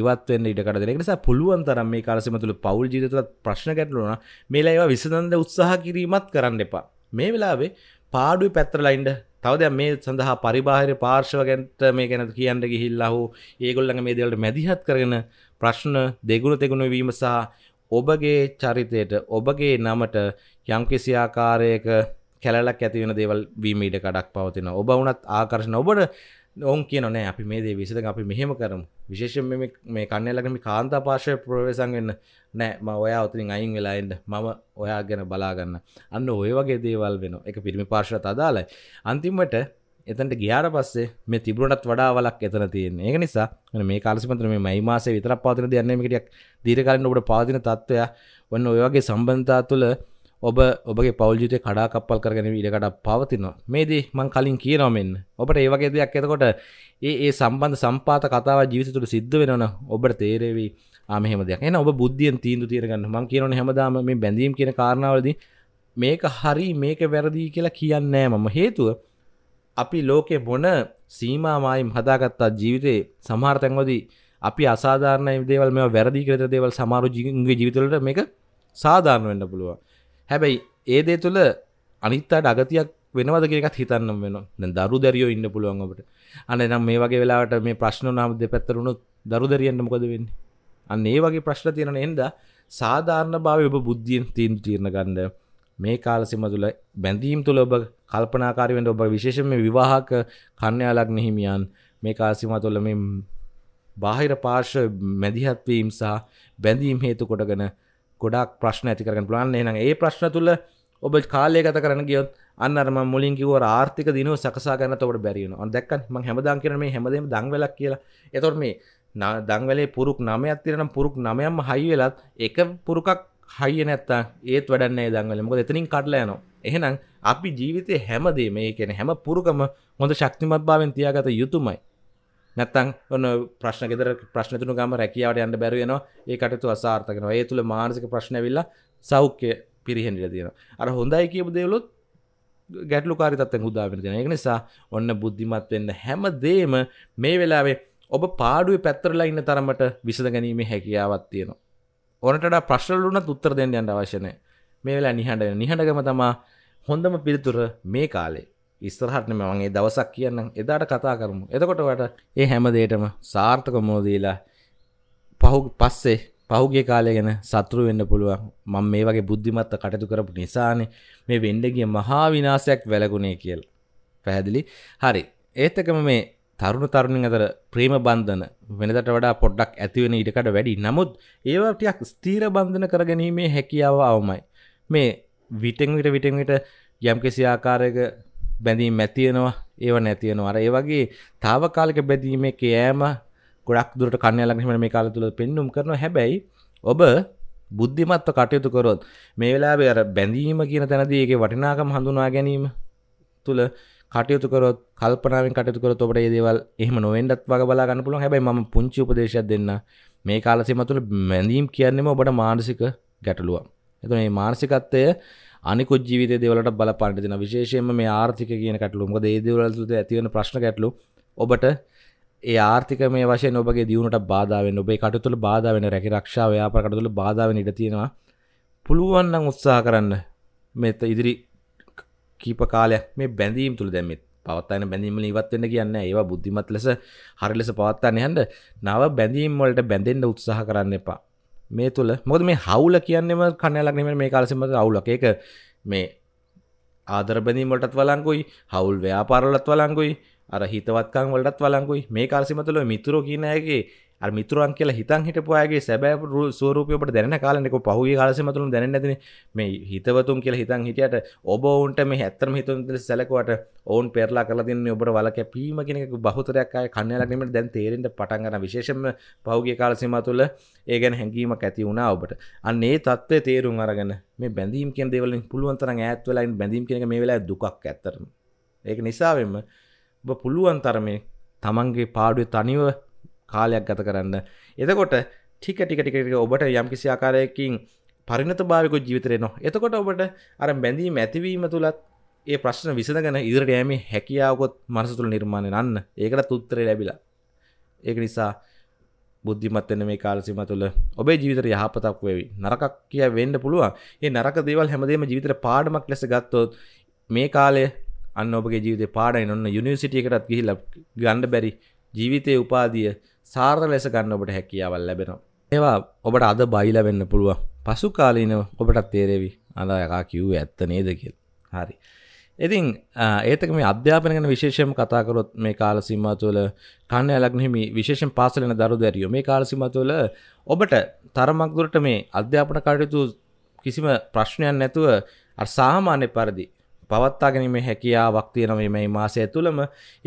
ඉවත් වෙන්න ඉඩ කඩ දෙන. ඒ නිසා පුළුවන් තරම් මේ කාලසීම තුල පෞල් ජීවිත තුල ප්‍රශ්න ගැටලුන මේලා ඒවා විසඳන්න උත්සාහ කිරීමත් කරන්න එපා. මේ වෙලාවේ පාඩුවේ පැත්තරලා ඉන්න තවද මේ සඳහා පරිබාහිර පාර්ශව ගැනට මේ ගැන කියන්න ගිහිල්ලා හෝ ඒගොල්ලන්ගේ මේ දේවල්ට මැදිහත් කරගෙන ප්‍රශ්න දෙගුණ තෙගුණ වීම සහ ඔබගේ චරිතයට ඔබගේ නමට යම්කිසි ආකාරයක කැලලක් ඇතිවෙන දේවල් වීමීට කඩක් පවතින ඔබ වනත් ආකර්ශන ඔබට ඔවන් කියනේ අපි මේ දේ විසඳ අපි මෙහෙම කරම විශේෂෙන් මේ කන්නලගම කාන්තා පාශය ප්‍රවේසන්ගන්න නෑ ම ඔයා ඔතින් අයින් වෙලායින්ට මම ඔයා ගැන බලාගන්න අන්න ඔය වගේ දේවල් වෙන එක පිරිමි පාශ අදාලයි අන්තිමට එතට ගයාර පස්සේ මේ තිබුණටත් වඩාවලක් එතන තියන්නේ ඒ නිසා මේ කාලසිපතර මේ මයි මාසේ විතර පාතන දයන්නමකටක් දීරකාලින් ඔබට පාතින තත්ත්වය වන්න ඔයවගේ සම්බන්ධතා තුළ ඔබ ඔබගේ පෞල්ජිතය කඩා කප්පල් කරගෙන ඉඩකට පවතිනවා මේදී මං කලින් කියනොමෙන් ඔබට ඒවගේ දෙයක් එතකොට ඒ ඒ සම්බන්ධ සම්පාත කතාව ජීවිතතුට සිද්ධ වෙනවන ඔබට තේරෙවී ආමහෙම දෙයක් එන ඔබ බුද්ධියෙන් තීන්දු තීරගන්න මං කියනන හැමදාම මේ බැඳීම් කියන කාරණාවලදී මේක හරි මේක වැරදිී කියලා කියන්නේ මම හේතුව අපි ලෝකෙ මොන සීමමායිම් හදාගත්තා ජීවිතයේ සමහර්තැන්වදී අපි අසාධාරණ දේවල් මෙ වැරදි කරත දේවල් සමාරු ජීගගේ ජීවිතලට මේක සාධාරණ වෙන්න පුළුව හැබැයි ඒ දේ තුළ අනිත්තාට අගතියක් වෙනවද කියකත් හිතන්න වෙන දරු දැරියෝ ඉන්න පුළුවන්ගට අන්න නම් මේ වගේ වෙලාට මේ ප්‍රශ්න නම් දෙ පැත්තරුණු දරු දැරියන්න මොකද වෙන්න අන්න ඒ වගේ ප්‍රශ්න තියෙන එන්ද සාධාරණ භාව ඔබ බුද්ධියෙන් තීන් තීරණ ගන්ඩ මේ කාලසිම තුළ බැඳීම් තුළ ඔබ කල්පනාකාරවෙන්ට ඔබ විශේෂම විවාහක කන්‍යයාලක් නෙහිමියන් මේ කාසිම තුළ මේ බාහිර පාර්ශ මැදිහත්වීම් සහ බැඳීම් හේතු කොටගෙන ගොඩක් ප්‍රශ්න ඇතිකරන පුලන් එනම් ඒ ප්‍රශ්න තුළ ඔබ කාලය ගත කරන ගියොත් අන්නරම මුලින් කිව ආර්ථික දිනුව සකසා ගන්න ඔබට බැරිවෙන අන් දැක් ම හැමදාන් කරන මේ හැමදීම දංවලක් කියලා එතොට මේ දංවලේ පුරුක් නමයක් තිරනම් පුරුක් නමයම් හයි වෙලත් එක පුරුකක් හයිය නැත්තා ඒත් වැඩන්නේ දංගල මොක එතනින් කටලයන එහෙනම් අපි ජීවිතය හැමදේ මේ කෙන හැම පුරුකම හොඳ ශක්තිමත් භාවෙන් තියාගත යුතුමයි නැත්තං ඔන්න ප්‍රශ්න ගෙදර ප්‍රශ්නතුන ගම රැකියාවට යන්න බැරිවෙනවා ඒ කටතු අසාර්ථකෙනවා ඒ තුළ මානසික ප්‍රශ්නවිල්ල සෞඛ්‍ය පිරිහෙන්ඩිල තියෙන අර හොඳයි කියපු දෙවලුත් ගැටලු කාරිතත්තෙන් හුදාගෙන තියෙන එක නිසා ඔන්න බුද්ධිමත් වෙන්න හැම දේම මේ වෙලාවේ ඔබ පාඩුවේ පැත්තරලා ඉන්න තරමට විසඳ ගැනීමේ හැකියාවක් තියෙනවා ඕනට ප්‍රශ්ලුනත් උත්තර දෙන්නයන්ට අවශ්‍යනය මේ වෙලා නිහඬ නිහඬගම තමා හොඳම පිළිතුර මේ කාලේ ඉස්තරහටන මගේ දවසක් කියන්න එදාට කතා කරමු එතකොට වට ඒ හැමදේටම සාර්ථක මෝදීලා පහු පස්සේ පහුගේ කාලය ගැන සතුරු වෙන්න පුළුවන් මං මේ වගේ බුද්ධිමත්ත කටතු කරපු නිසානෙ මේ වෙන්ඩගිය මහා විනාසයක් වැලගුණේ කියල් පැහැදිලි හරි ඒත්තකම මේ තරුණ තරුණින් අතර ප්‍රේම බන්ධන වෙනදට වඩා පොඩ්ඩක් ඇතිවෙන ඉටකට වැඩි නමුත් ඒවාටයක් ස්තීර බන්ධන කරගැනීමේ හැකියාව අවමයි මේ විටෙන්විට විටෙන්විට යම්කිසි ආකාරයක බැඳී මැතියෙනවා ඒව නැතියෙනවා අර ඒ වගේ තාවකාලික බැදීමේ කෑම ගොඩක් දුරට කණ්‍යලක්ෂම මේ කාල තුළ පෙන්නුම් කරන හැබැයි ඔබ බුද්ධිමත්ව කටයුතු කරොත් මේ වෙලාවේ අර බැඳීම කියන තැනදී ඒකේ වටිනාකම හඳුනා ගැනීම තුළ කටයුතු කරොත් කල්පනාවෙන් කටයුතු කරොත් ඔබට මේ දේවල් එහෙම නොවෙන්නත් වග බලා ගන්න පුළුවන්. හැබැයි මම පුංචි උපදේශයක් දෙන්න. මේ කාල සීමා තුළ බැඳීම් කියන්නේම ඔබට මානසික ගැටලුවක්. එතකොට මේ මානසිකත්වය අනිකුත් ජීවිත දේවලට බලපාන්න දෙන විශේෂයෙන්ම මේ ආර්ථික කියන ගැටලුව. මොකද මේ දේවල් තුළ ඇති වෙන ප්‍රශ්න ගැටලු ඔබට ඒ ආර්ථික මේ වශයෙන් ඔබගේ දියුණුවට බාධා වෙන්න ඔබේ කටයුතු තුළ බාධා වෙන රැකී ආරක්ෂා ව්‍යාපාර කටයුතු තුළ බාධා වෙන ඉඩ තියෙනවා. පුළුවන් නම් උත්සාහ කරන්න මේ ඉදිරි කීප කාලයක් මේ බැඳීම් තුළ දැම පවත්තන බැඳීමල ඉවත්වෙන්න කියන්න ඒවා බුද්ධිමත් ලෙස හරි ලෙස පවත්තන්න හන්ට නව බැඳීම්වලට බැඳෙන්ට උත්සාහ කරන්න එපා මේ තුළ මොද මේ හවුල කියන්නෙම කණයලක්නීම මේ කාලසම අවුලක එක මේ ආදර බැඳීමටත් වලංගුයි හවුල් ව්‍යාපාරලත් වලංගුයි අර හිතවත්කං වලටත් වලංගුයි මේ කාලසිමතුල මිතුර කියනයගේ අර මිතුරන් කියලා හිතන් හිටපුවාගේ සැබෑ ස්වරූපයකට දැනෙන කාලෙක පහුගිය කාලෙසම තුලම දැනෙන්නේ නැතිනේ මේ හිතවතුන් කියලා හිතන් හිටියට ඔබ ඔවුන්ට මේ ඇත්තම හිතවතුන් දෙල සැලකුවට ඔවුන් පෙරලා කරලා දෙන්නේ ඔබට වලකැපීම කියන එක බහුතරයක් අය කන්නේලා නෙමෙයි දැන් තේරෙන්න පටන් ගන්න විශේෂයෙන්ම පහුගිය කාලසීමා තුල ඒ ගැන හැඟීමක් ඇති වුණා ඔබට අන්න ඒ தත්ත්වය තේරුම් අරගෙන මේ බැඳීම් කියන දේවල් වලින් පුළුවන් තරම් ඈත් වෙලා ඉන්න බැඳීම් කියන එක මේ වෙලාවේ දුකක් ඇත්තටම ඒක නිසාවෙම ඔබ පුළුවන් තරමේ තමන්ගේ පාඩුවේ තනිව කාලයක් ගත කරන්න එතකොට ටික ටිකටිකට ඔබට යම්කිසි ආකාරයකින් පරිනත භාවික ජීවිතරයනවා එතකොට ඔබට අර බැඳීම ඇතිවීම තුළත් ඒ ප්‍රශ්න විසඳගෙන ඉදිරිට යෑම හැකියාවකොත් මනස තුළ නිර්මාණය නන්න ඒකට තුත්තරය ලැබිලා ඒක නිසා බුද්ධිමත්වන මේ කාලසිම තුළ ඔබේ ජීවිතර යහපතක් වෙවි නරකක් කිය වෙන්න පුළුවන් ඒ නරක දේවල් හැමදේම ජීවිතර පාඩමක් ලෙස ගත්තොත් මේ කාලය අන්න ඔබගේ ජීවිත පාඩයි ඔන්න යුනිසිටියකටත් ගිහිල ගණ්ඩ බැරි ජීවිතය උපාදිය සාර්ථ ලෙස ගන්න ඔබට හැකියාවල් ලැබෙනවා. ඒවා ඔබට අද බයිල වෙන්න පුළුව පසු කාලීනව ඔබටත් තේරෙවි අද යකා කිව් ඇත්ත නේද කියල් හරි. ඉතින් ඒතක මේ අධ්‍යාපනගෙන විශේෂම කතාකරොත් මේ කාල සිම්මතුවල කන්න ඇලක්නෙමි විශේෂෙන් පාසලෙන දරු දැරියෝ මේ කාල සිමතුවල ඔබට තරමක්දුරට මේ අධ්‍යාපන කටයුතු කිසිම ප්‍රශ්නයන් නැතුව සාමාන්‍ය පරදි පවත්තා ගැනීම හැකියාවක් තියෙන මේ මේ මාසය තුළම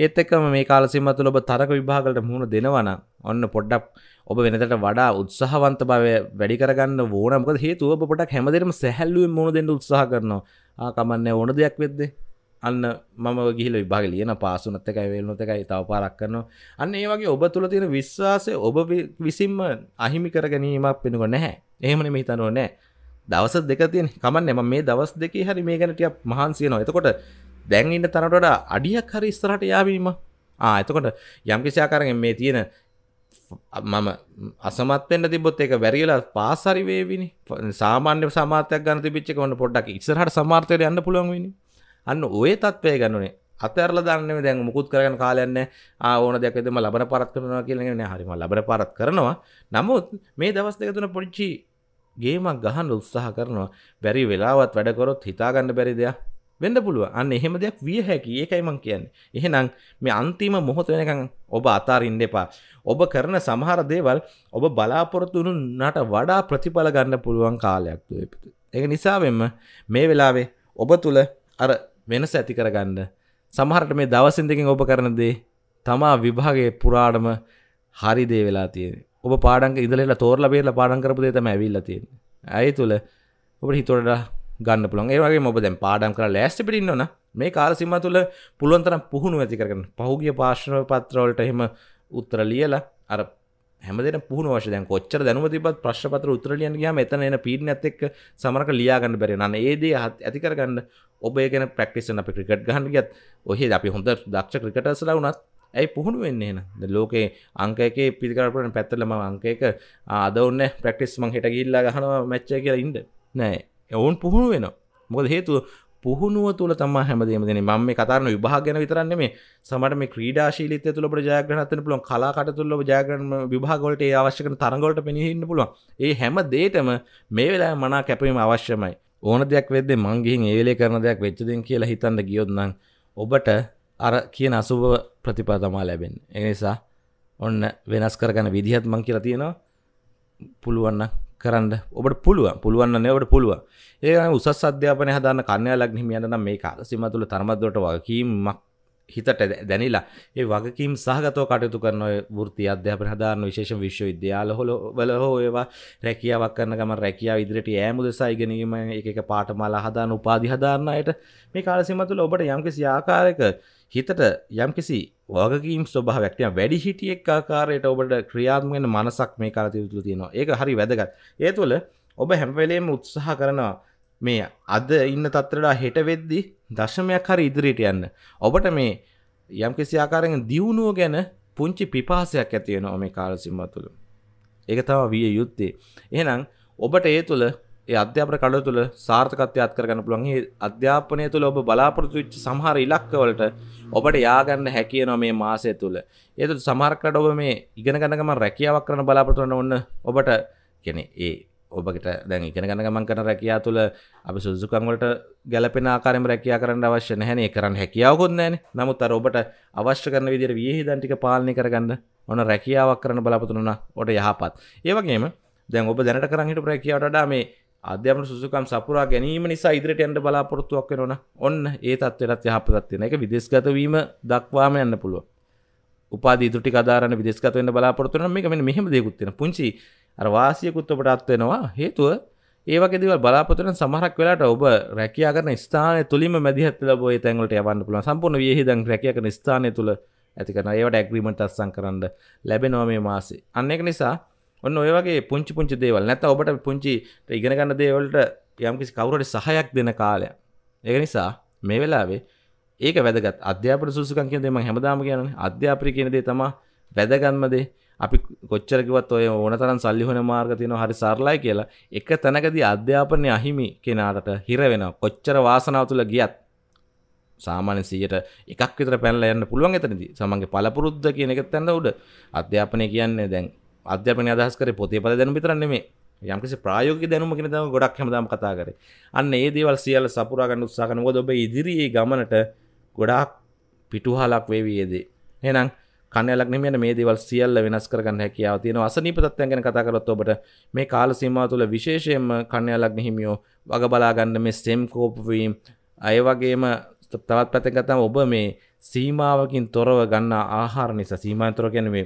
ඒත් එක්කම මේ කාලසිම්ම තුළ ඔබ තරක විභාගවලට මුහුණ දෙනවා ඔන්න පොඩ්ඩක් ඔබ වෙනතට වඩා උත්සාහවන්ත බව වැඩි කරගන්න ඕන මොකද හේතුව ඔබ පොඩක් හැමදේම සැහැල්ලුවෙන් මුහුණ දෙන්න උත්සාහ කරනවා ආ කමන්නේ ඕන දෙයක් වෙද්දී අන්න මම ගිහිල විභාග ලියන පාසුනත් එකයි වේලුනොත් එකයි තව පාරක් කරනවා අන්න ඒ වගේ ඔබ තුළ තියෙන විශ්වාසය ඔබ විසින්ම අහිමි කර ගැනීමක් පෙනුව නැහැ එහෙම නෙමෙයි හිතනෝ නැහැ දවස දෙක තියෙන කමන්න එම මේ දවස් දෙක හරි මේ ගැනටිය මහන්සියනවා එතකොට දැන් ඉන්න තනටට අඩියක් හරි ස්තරට යාවීම එතකොට යම්කිසිාකාරෙන් මේ තියෙන මම අසමත්තෙන්ට තිබොත් එක වැරියලා පාසරි වේවිනි සාමාන්‍ය සමාතයක් ගන්න තිබිච්ච කොන්න පොඩ්ඩක් ඉස්සරහට සමාර්ථයට යන්න පුළුවන් වෙන්නේ අන්න ඔය තත්ත්වය ගන්නුනේ අතරල දන්නේ දැන් මුකුත් කරගන්න කාලයන්න ආ ඕන දෙයක් වෙදම ලබන පාරක් කරනවා කියලා නේ හරිම ලබන පාරක් කරනවා නමුත් මේ දවස් දෙක තුන පොඩිචි ගේමක් ගහන්න උත්සාහ කරනවා බැරි වෙලාවත් වැඩකොරොත් හිතාගන්න බැරි දෙයක් වෙන්න පුළුව අන්න එහෙම දෙයක් විය හැකි ඒකයිමං කියන්නේ එහෙනම් මේ අන්තිම මොහොත වෙනකං ඔබ අතාරින්න එපා ඔබ කරන සමහර දේවල් ඔබ බලාපොරොත්තුනුන්නට වඩා ප්‍රතිඵල ගන්න පුළුවන් කාලයක් තුපිතු එක නිසාවෙන්ම මේ වෙලාවේ ඔබ තුළ අර වෙනස ඇති කරගන්න සමහරට මේ දවසින් දෙකින් ඔබ කරන දේ තමා විභාගේ පුරාඩම හරිදේ වෙලා තියෙන ඔබ පාඩන් ඉදලලා තෝරල බේල පාඩන් කරපු දෙතම ඇවිල්ලතියෙන් ඇයි තුළ ඔබට හිතොට ගන්න පුළන් ඒවගේ මොබ දැන් පාඩම් කර ලෑස්ටි පිටින්නන මේ කාල සිම තුළ පුළුවන්තරම් පුහුණු ඇති කරන පහුගිය පාශ්නව පත්‍රවලට එහෙම උත්තර ලියලා අර හැමදෙන පුහුණ වශය දැන් කොච්චර දැනුම තිබත් ප්‍රශ්පතර උත්තරලියන් ගියාම එතන එන පීඩන ඇත් එක්ක සමරක ලියා ගන්න බැරි නන ඒ දේ ඇති කරගන්න ඔබ ඒ ගැන ප්‍රැක්ටිස් කරන අපි ක්‍රිකට් ගහන්න ගියත් ඔහේ අපි හොඳ දක්ෂ ක්‍රිකටර්ස්ලා වුණත් ඇයි පුහුණු වෙන්න එන ලෝකේ අංකයකේ පිරිකරපන පැත්තලම අංකයක අදවන්න ප්‍රක්ටිස් මං හිට ගිල්ලා ගහනවා මැච්චය කියලා ඉන්න නෑ ඔවුන් පුහුණු වෙන මොකද හේතුව පුහුණුව තුළ තම හැමදේම දෙන මම මේ කතරන විභාගන විතරන්න මේ සමට මේ ක්‍රීඩාශීලිත තුළට ජයග්‍රහත්තන පුළුවන් කලාකට තුල්ල ජයගන විභාගොලට ඒ අවශ්‍යකන තරගොලට පිහින්න පුළුවන් ඒ හැම දේටම මේ වෙලා මනා කැපීම අවශ්‍යමයි ඕන දෙයක් වෙද්දේ මංගිහින් ඒලේ කරන දෙයක් වෙච්චදෙන් කියලා හිතන්න ගියොත්නම් ඔබට අර කියන අසුභ ප්‍රතිපතමා ලැබෙන් එනිසා ඔන්න වෙනස් කරගන විදිහත් මං කියලා තියෙනවා පුළුවන්න කරන්න ඔබට පුළුව පුළුවන්න නවට පුළුව ඒ උසස් අධ්‍යාපන හදාන්න කන්නයාලක් හිමියන්න මේ කාල සිමතුළ තරමදවට වගකීමක් හිතට දැනිලා ඒ වගකීම් සහගතව කටයුතු කරන ෘති අධ්‍යාපන හදාරන විශේෂ විශ්ව විද්‍යාල හොල වල හෝ ඒවා රැකියාවක් කරන ගම රැකියා ඉදිරිට ෑමුද සයිගැනීම එක පාටමලා හදාන උපාදි හදාරන්නයට මේ කාලසිමතුල ඔබට යම්කිසි ආකාරයක හිතට යම්කිසි වගකීම් ස්වභාවයක්තිය වැඩි හිටියෙක් ආකාරයට ඔබට ක්‍රියාත්මකෙන මනසක් මේ කාලේ තියුතු තියෙනවා. ඒක හරි වැදගත්. ඒ තුළ ඔබ හැම වෙලේම උත්සාහ කරනවා මේ අද ඉන්න තත්ත්වයට හෙට වෙද්දි දශමයක් හරි ඉදිරියට යන්න. ඔබට මේ යම්කිසි ආකාරයෙන් දියුණුව ගැන පුංචි පිපාසයක් ඇති වෙනවා මේ කාල සීමාව තුළ. ඒක තමයි විය යුත්තේ. එහෙනම් ඔබට ඒ තුළ ඒ අධ්‍යාපන කඩ තුළ සාර්ථකත්වයක් කරගන්න පුළුවන්. මේ අධ්‍යාපනය තුළ ඔබ බලාපොරොත්තු වෙච්ච සමහර ඉලක්කවලට ඔබට ය아가න්න හැකියනවා මේ මාසය තුළ. ඒ තුළ සමහර කඩ ඔබ මේ ඉගෙන ගන්න ගමන් රැකියාවක් කරන්න බලාපොරොත්තු වෙන ඔන්න ඔබට කියන්නේ ඒ ඔබට දැන් ඉගෙන ගන්න ගමන් කරන රැකියා තුළ අපි සුදුසුකම් වලට ගැළපෙන ආකාරයෙන්ම රැකියා කරන්න අවශ්‍ය නැහැ නේ කරන්න හැකියාවකුත් නැහැ නේ. නමුත් අර ඔබට අවශ්‍ය කරන විදිහට වියහිදන් ටික පාලනය කරගන්න ඔන රැකියාවක් කරන්න බලාපොරොත්තු වුණා. ඔබට යහපත්. ඒ වගේම දැන් ඔබ දැනට කරන් හිටපු රැකියාවට වඩා මේ අධ්‍යමට සුසුකම් සපුරා ගැනීම නිසා ඉදිරිට ඇන්ඩ බලාපොරොත්තුවක් වෙනන ඔන්න ඒ තත්වරත් යහපදත්වයෙන එක විදෙස්ගතවීම දක්වාම යන්න පුළුව උපාදීතුට කදාරන විදෙස්ගතවන්න බලාපොරත්තුන මේ මෙ මෙහම දෙකුත්තින පුංචි අරවාසියකුත්තපට අත්වෙනවා හේතුව ඒවගේදව බලාපොතන සමහක් වෙලාට ඔබ රැකයා කරන ස්ථාන තුළින් මැදිහත් ලබෝ තැන්ගලට යවන්න පුලන් සම්පූර්ණ වියහිදන් රැකයා කරන ස්ථානය තුළ ඇතිකන ඒවට ඇග්‍රීමට අත්සං කරන්න ලැබෙනවා මේ මාසේ අන්න එක නිසා ඔන්න ඔය වගේ පුංචි පුංචි දේවල් නැත ඔබට පුංචි ඉගෙනගන්න දේවල්ට යම්කිසි කවුරට සහයක් දෙන කාලය ඒ නිසා මේ වෙලාවේ ඒක වැදගත් අධ්‍යාපන සුසුකන් කියන දේ මම හැමදාම කියන්නේ අධ්‍යාපන කියන දේ තමයි වැදගත්ම දේ අපි කොච්චර කිව්වත් ඔය ඕනතරම් සල්ලි හොයන මාර්ග තියෙනවා හරි සරලයි කියලා එක තැනකදී අධ්‍යාපනයේ අහිමි කෙනාට හිර වෙනවා කොච්චර වාසනාව තුල ගියත් සාමාන්‍ය 100ට එකක් විතර පැනලා යන්න පුළුවන් එතනදී සමන්ගේ පළපුරුද්ද කියන එක තැන උඩ අධ්‍යාපනය කියන්නේ දැන් අධ්‍යපන අදහස් කර පොතේ පද දැනු පිතරන්නේ යම්කිසි ප්‍රායෝගික දැනුමකින තම ගොඩක් හැමදාම කතා කරේ. අන්න ඒ දේවල් සියල්ල සපුරා ගන්න උත්සාහ කරන මොකද ඔබ ඉදිරියේ ගමනට ගොඩාක් පිටුහලක් වේවි ඒ දේ. එහෙනම් කණ්‍යලක් නෙමෙයි මේ දේවල් සියල්ල වෙනස් කරගන්න හැකියාව තියෙනවා. අසනීප තත්ත්වයන් ගැන කතා කරලත් ඔබට මේ කාල සීමාව තුළ විශේෂයෙන්ම කණ්‍යලක් හිමියෝ වග බලා ගන්න මේ සෙම් කෝප වීම, අය වගේම තවත් පැත්තකට ඔබ මේ සීමාවකින් තොරව ගන්න ආහාර නිසා සීමාන්තරෝ කියන්නේ මේ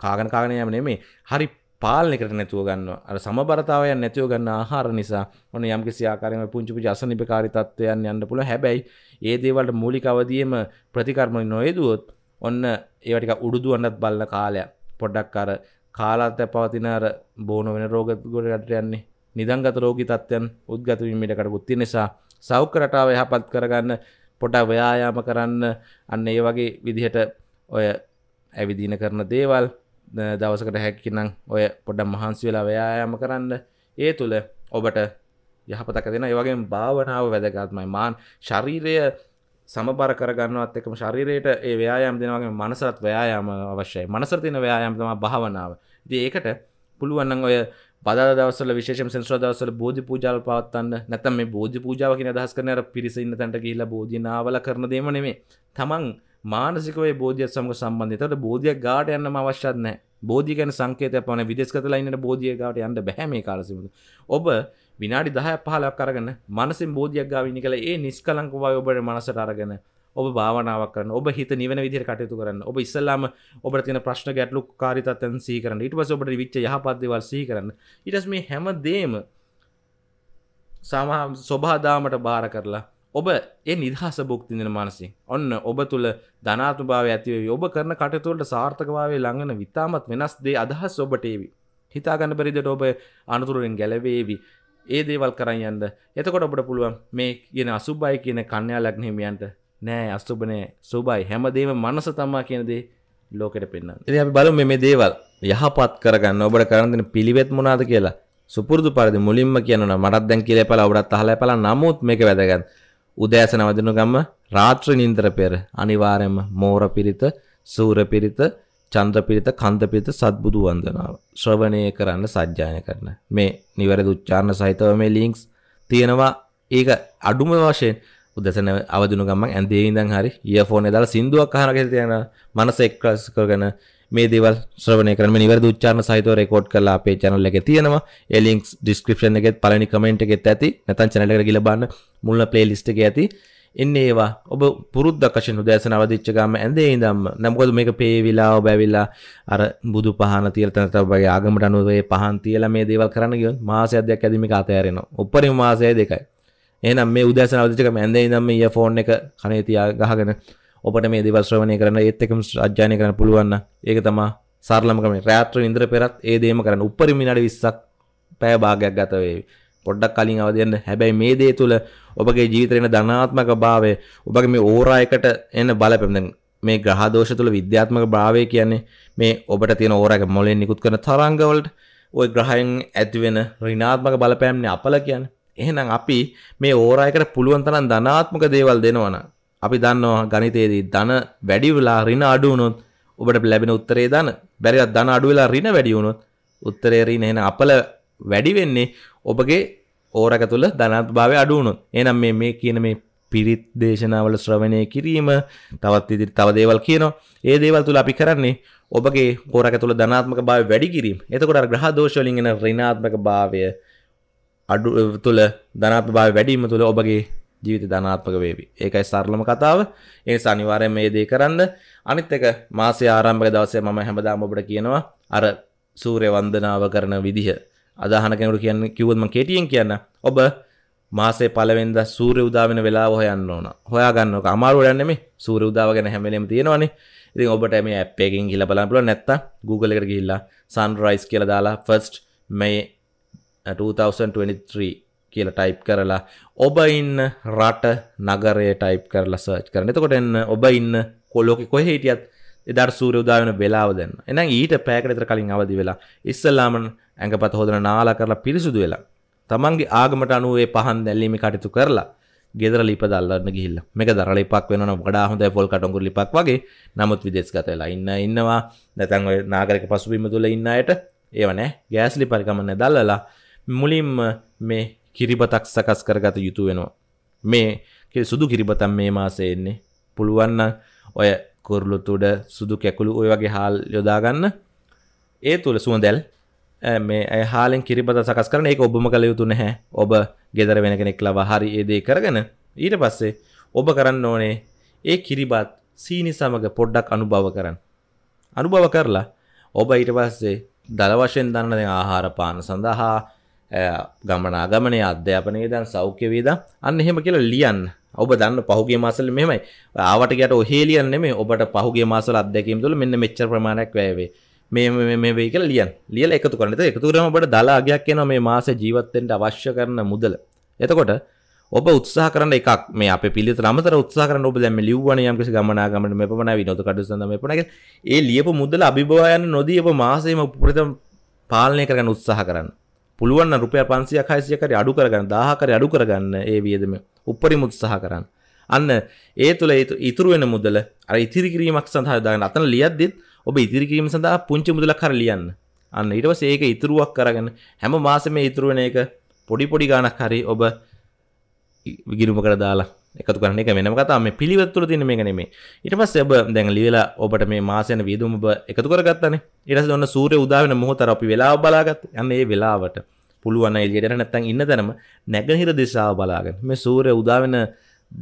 කාගන කාගනයම නෙමේ හරි පාලනෙකට නැතුව ගන්න අර සමබරතාවය නැතිව ගන්න ආහාර නිසා ඔන්න යම් කිසි ආකාරයක පුංචි පුංචි අසනීපකාරී තත්ත්වයන් යන්න පුළුවන් හැබැයි ඒ දේවල්ට මූලික අවදියේම ප්‍රතිකර්ම නොයෙදුවොත් ඔන්න ඒවා ටික උඩුදුවන්නත් බලන කාලය පොඩ්ඩක් අර කාලාත පවතින අර බෝන වෙන රෝග ගොඩකට යන්නේ නිදන්ගත රෝගී තත්ත්වයන් උද්ගත වීමට කටපුත් තියෙන නිසා සෞඛ්‍ය රටාව යහපත් කරගන්න පොඩක් ව්‍යායාම කරන්න අන්න ඒ වගේ විදිහට ඔය ඇවිදින කරන දේවල් දවසකට හැකිනම් ඔය පොඩ්ඩම් මහන්සි වෙලා ව්‍යයාම කරන්න ඒ තුළ ඔබට යහපතක දෙෙන ඒවගේ භාවනාව වැදගත්මයි මාන් ශරීරය සමබර කරගන්නවත් එකම ශරීරයට ඒ ව්‍යයාම් දෙනවගේ මනසත් ව්‍යයාම අවශ්‍යයි මනසර තින ව්‍යයාම් තම භාවනාව ද ඒකට පුළුවන්න ඔය බදා දවසල විශේෂ සෙන්ස්්‍ර දවසල බෝධි පූජාල් පවත්තන්න නැතම මේ බෝධි පූජාව කිය දහස් කරනර පිරිසින්න තැට කියලා බෝධිනාවල කරන දේමනෙමේ තමන් මානසිකව බෝධිය සමග සම්බන්ධතට බෝධියක් ගාට යන්න අවශ්‍යත් නෑ බෝධිය ගැන සංකේතය පන විදෙස්කතලයින්නට බෝධිය ගාට යන්න බැහැ මේ කාලසිමතු ඔබ විනාඩි දහය පහලක් කරගන්න මනසින් බෝධියක් ගාවිනි කළ ඒ නිස්කලංකවා ඔබට මනසට අරගෙන ඔබ භාවනාවක් කරන ඔබ හිත නිවන විදිර කටයුතු කරන්න ඔබ ඉස්සල්ලාම ඔබ තින ප්‍රශ්න ගැටලු කාරිතත්තන් සීකරන්න ඉට පස ඔබට විච්ච යහපත්දවල් සීකරන්න ඉටස් මේ හැම දේම සමහ ස්වබාදාමට බාර කරලා ඔබ ඒ නිදහස භුක්තිඳන මනසින් ඔන්න ඔබ තුළ ධනාතුභාව ඇතිවේ ඔබ කරන කටතුවලට සාර්ථකභාවේ ළඟන විතාමත් වෙනස් දේ අදහස් ඔබටේවි හිතාගන්න බරිදට ඔබ අනතුරුවෙන් ගැලවේවි ඒ දේවල් කරයන්ද එතකොට ඔබට පුළුවන් මේ කියන අසුබයි කියන කන්‍යා ලක්නහිමියන්ට නෑ අස්තුබනය සුබයි හැමදේම මනස තම්මා කියනදේ ලෝකට පෙන්න්න එ බලු මේ දේවල් යහපත් කරගන්න ඔබට කරදන පිළිවෙත් මොනාද කියලා සුපුරදු පරදි මුලින්ම කියන මටත් දැන් කියල පල ඔබටත් හල පල නමුත් මේක වැදගන්න උදෑසන වදින ගම රාත්‍ර නින්දර පෙර අනිවාරයම මෝර පිරිත සූර පිරිත චන්ද්‍ර පිරිත කන්ද පිරිත සත්බුදු වන්දනාව ශ්‍රවණය කරන්න සජ්ජායන කරන මේ නිවැරදි උච්චාරණ සහිතව මේ ලින්ක්ස් තියෙනවා ඒක අඩුම වශයෙන් උදැසන අවදිනු ගමන් ඇඳේ ඉඳන් හරි ඊයර්ෆෝන් එක දාලා සින්දුවක් අහන කෙනෙක් තියෙනවා මනස එක්කස් කරගෙන මේ දේවල් ශ්‍රවණය කරන මේ නිවැරදි උච්චාරණ සහිතව රෙකෝඩ් කරලා අපේ channel එකේ තියෙනවා. ඒ links description එකෙත් පළවෙනි comment එකෙත් ඇති. නැත්නම් channel එකට ගිහලා බලන්න මුල්ම playlist එකේ ඇති. එන්නේ ඒවා ඔබ පුරුද්දක්කශෙන් උදෑසන අවදිච්ච ගාම ඇඳේ ඉඳන්ම නමුකද මේක පේවිලා ඔබ ඇවිල්ලා අර බුදු පහන තියලා තන තබගේ ආගමට අනුව ඒ පහන් තියලා මේ දේවල් කරන්න ගියොත් මාසයක් දෙකක් ඇදී මේක අතහැරෙනවා. උපරිම මාසය දෙකයි. එහෙනම් මේ උදෑසන අවදිච්ච ගාම ඇඳේ ඉඳන්ම ඉයර්ෆෝන් එක කනේ තියා ගහගෙන ඔබට මේ දෙවශ්‍රවණය කරන්න ඒත්තකම අධ්‍යානය කරන පුළුවන්න ඒක තමා සාර්ලමකම රෑත්‍ර ඉන්ද්‍ර පෙරත් ඒ දේම කරන්න උපරි මිනට විස්සක් පෑ භාගයක් ගතවේ පොඩ්ඩක් කලින් අවදයන්න හැබැයි මේ දේ තුළ ඔබගේ ජීවිතරෙන ධනාත්මක භාවය ඔබගේ මේ ඕරායකට එන්න බලපෙමදෙන් මේ ග්‍රහදෝෂ තුළ විද්‍යාත්මක භාවය කියන්නේ මේ ඔබට තියෙන ඕරක මොලෙන් නිකුත් කරන තරංගවලට ඔය ග්‍රහයෙන් ඇතිවෙන රිනාත්මක බලපෑම්නේ අපල කියන්නේ එහෙනම් අපි මේ ඕරායකට පුළුවන් තරම් ධනාත්මක දේවල් දෙනවනම් අපි දන්නවා ගනිතේදී ධන වැඩි වෙලා ඍණ අඩු වුණොත් ඔබට ලැබෙන උත්තරේ ධන. බැරිවත් ධන අඩු වෙලා ඍණ වැඩි වුණොත් උත්තරේ ඍණ එහෙනම් අපල වැඩි වෙන්නේ ඔබගේ ඕරක තුල ධනාත්භාවය අඩු වුණොත්. එහෙනම් මේ මේ කියන මේ පිරිත් දේශනාවල ශ්‍රවණය කිරීම තවත් ඉදිරි තව දේවල් කියනවා. ඒ දේවල් තුල අපි කරන්නේ ඔබගේ ඕරක තුල ධනාත්මක භාවය වැඩි කිරීම. එතකොට අර ග්‍රහ දෝෂ වලින් එන ඍණාත්මක භාවය අඩු තුල ධනාත්මක භාවය වැඩි වීම තුල ඔබගේ ජීවිත ධනාත්මක වේවි. ඒකයි සරලම කතාව. ඒ අනිවාර්යෙන් මේ දේ කරන්න. අනිත් එක මාසේ ආරම්භක දවසේ මම හැමදාම ඔබට කියනවා අර සූර්ය වන්දනාව කරන විදිහ. අදාහන කෙනෙකුට කියන්නේ කිව්වොත් මම කෙටියෙන් කියන්න. ඔබ මාසේ පළවෙනිදා සූර්ය උදා වෙන වෙලාව හොයන්න ඕන. හොයා ගන්න ඕක අමාරු වැඩක් නෙමෙයි. සූර්ය උදාව ගැන හැම වෙලෙම තියෙනවනේ. ඉතින් ඔබට මේ ඇප් එකකින් ගිහලා බලන්න පුළුවන් නැත්තම් Google එකට ගිහිල්ලා sunrise කියලා දාලා first May 2023 uh, කියලා ටයිප් කරලා ඔබ ඉන්න රට නගරය ටයිප් කරලා සර්ච් කරන එතකොට එන්න ඔබ ඉන්න කොලෝකෙ කොහෙ හිටියත් එදාට සූර්ය උදා වෙන වෙලාව දැන්. එහෙනම් ඊට පැයකට විතර කලින් අවදි වෙලා ඉස්සලාම ඇඟපත හොදලා නාලා කරලා පිරිසුදු වෙලා තමන්ගේ ආගමට අනුව ඒ පහන් දැල්ලීමේ කටයුතු කරලා ගෙදර ලිප දල්ලන්න ගිහිල්ලා. මේක දරල ඉපක් වෙනවා වඩා හොඳයි පොල් කටුඟුරු ලිපක් වගේ. නමුත් විදේශගත වෙලා ඉන්න ඉන්නවා. නැත්නම් ඔය නාගරික පසුබිම තුල ඉන්න අයට ඒව නැහැ. ගෑස් ලිප පරිකමන්නේ දැල්ලලා මුලින්ම මේ කිරිබතක් සකස් කරගත යුතු වෙනවා. මේ සුදු කිරිබතම් මේ මාසයෙන්නේ. පුළුවන්න ඔය කුරලු තුඩ සුදු කැකුළු ඔය වගේ හාල් යොදාගන්න ඒ තුළ සුවදැල් මේ හාලෙන් කිරිබත සකස් කරන එක ඔබම කළ යුතු නැහැ ඔබ ගෙදර වෙන කෙනෙක් ලව හරි ඒදේ කරගෙන ඊට පස්සේ ඔබ කරන්න ඕනේ ඒ කිරිබත් සීනි සමඟ පොඩ්ඩක් අනුභව කරන්න. අනුභව කරලා ඔබ ඊට පස්සේ දළ වශයෙන් දන්න ආහාර පාන සඳහා ගමනාගමනය අධ්‍යාපනය දන් සෞඛ්‍ය වේද අන්න එහෙම කියලා ලියන් ඔබ දන්න පහුගේ මාසල මෙමයි ආවටකට ඔහේලියන් මේ ඔබට පහුගේ මාසල අධ්‍යැකීම් තුළ මෙන්න මෙච්ච ප්‍රමාණයක් වැයවේ මේ මේ වේක ලියන් ලියල එකතු කරනත එකතුරම ඔබට දලාගයක් කියන මේ මාස ජීවත්තෙන්ට අවශ්‍ය කරන මුදල එතකොට ඔබ උත්සාහ කරන එකක් මේ අප පිළි රමතර උත්සාහ කරන ඔබ දැම ලිව්වන යම් කිසි ගමනාගමන මෙ පමණ විනොත කඩුසඳ මෙ පනක ඒ ලියපු මුදල අභිභවායන නොදී ඔබ මාසයම උපරිතම් පාලනය කරගන්න උත්සාහ කරන්න පුළුවන් රුපය පන්සිය හයිසියකරි අඩු කරගන්න දාහකර අඩු කරගන්න ඒ වියදම උපරිම උත්සාහ කරන්න අන්න ඒ තුළ ඉතුරු වෙන මුදල අර ඉතිරි කිරීමක් සඳහා දාගන්න අතන ලියද්දිත් ඔබ ඉතිරි කිරීම සඳහා පුංචි මුදලක් කර ලියන්න අන්න ඊට පස්සේ ඒක ඉතුරුවක් කරගෙන හැම මාසෙම ඉතුරු වෙන එක පොඩි පොඩි ගාණක් හරි ඔබ ගිණුමකට දාලා එකතු කරන එක වෙනම කතා මේ පිළිවත්තුර තින මේ නෙමේ ඉට පස් එබ දැන් ලිවෙලා ඔබට මේ මාසයන වියදුම එකතු කරගත්තන ඉරස ඔන්න සූරය උදාවෙන මොහොතර අපි වෙලා බලාගත් යන්න ඒ වෙලාවට පුළුවන්න එලියට නැත්තන් ඉන්න තැනම නැගහිර දිශාව බලාගෙන මේ සූරය උදාවෙන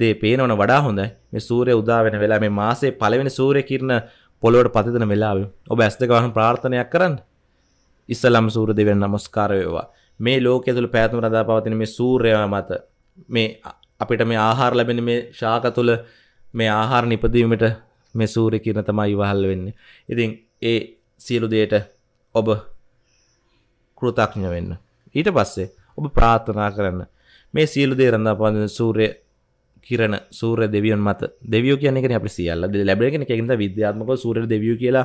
දේ පේනවන වඩා හොඳයි මේ සූරය උදාවෙන වෙලා මේ මාසේ පලවෙන සූරය කිරණ පොලොවට පතිතන වෙලාව ඔබ ඇස්තකවහන ප්‍රාර්ථනයක් කරන්න ඉස්සලම් සූර දෙවෙන් නමස්කාරයවා මේ ලෝකෙ තුළ පැතුම රදා පවතින මේ සූරයව මත මේ අපිට මේ ආහාර ලැබෙන මේ ශාක තුළ මේ ආහාර නිපදීමට මේ සූරය කියන තමයි ඉවහල් වෙන්න. ඉතින් ඒ සියලු දේට ඔබ කෘතඥ වෙන්න. ඊට පස්සේ ඔබ ප්‍රාර්ථනා කරන්න මේ සියලු දේ රඳා පවතින සූර්ය කිරණ සූර්ය දෙවියන් මත දෙවියෝ කියන්නේ කියන්නේ අපි සියල්ල ලැබෙන කෙනෙක් ඒ කියන්නේ විද්‍යාත්මකව සූර්ය දෙවියෝ කියලා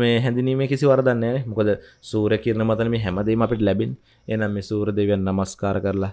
මේ හැඳිනීමේ කිසි වරදක් නැහැ මොකද සූර්ය කිරණ මතනේ මේ හැමදේම අපිට ලැබෙන. එහෙනම් මේ සූර්ය දෙවියන් নমස්කාර කරලා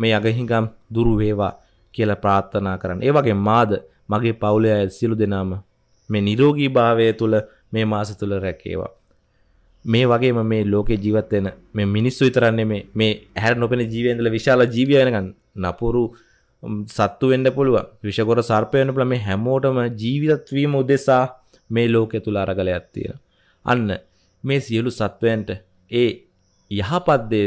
මේ අගහිඟම් දුරු වේවා කියලා ප්‍රාර්ථනා කරන්න. ඒ වගේ මාද මගේ පවුලේ අය සියලු දෙනාම මේ නිරෝගී භාවය තුළ මේ මාස තුළ රැකේවා. මේ වගේම මේ ලෝකේ ජීවත් වෙන මේ මිනිස්සු විතරන්නේ මේ මේ හැර නොපෙන ජීවයන්දල විශාල ජීවය වෙනකන් නපුරු සත්තු වෙන්න පුළුවන්. විෂගොර සර්පය වෙන්න පුළුවන්. මේ හැමෝටම ජීවිතත් වීම උදෙසා මේ ලෝකය තුල අරගලයක් තියෙනවා. අන්න මේ සියලු සත්වයන්ට ඒ යහපත් දේ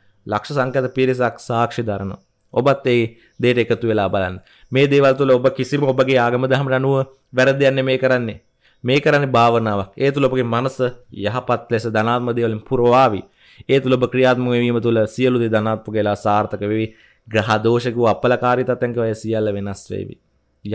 ලක්ෂ සංකත පිරිසක් සාක්ෂි දරන. ඔබත් ඒ දේට එකතු වෙලා බලන්න මේ දේවල් තුළ ඔබ කිසිම ඔබගේ ආගම දහම අනුව වැරදයන්නේ මේ කරන්නේ මේ කරන භාවනාවක් ඒ තුළ ඔබගේ මනස යහපත් ලෙස ධනාත්මදයවලින් පුරවාවි ඒ තුළ ඔබ ක්‍රියාත්මවීම තුළ සියලුද ධනාත්පු කියලා සාර්ථක වෙවි ග්‍රහදෝෂකූ අපලකාරි තතැක ඔය සියල්ල වෙනස් වේවි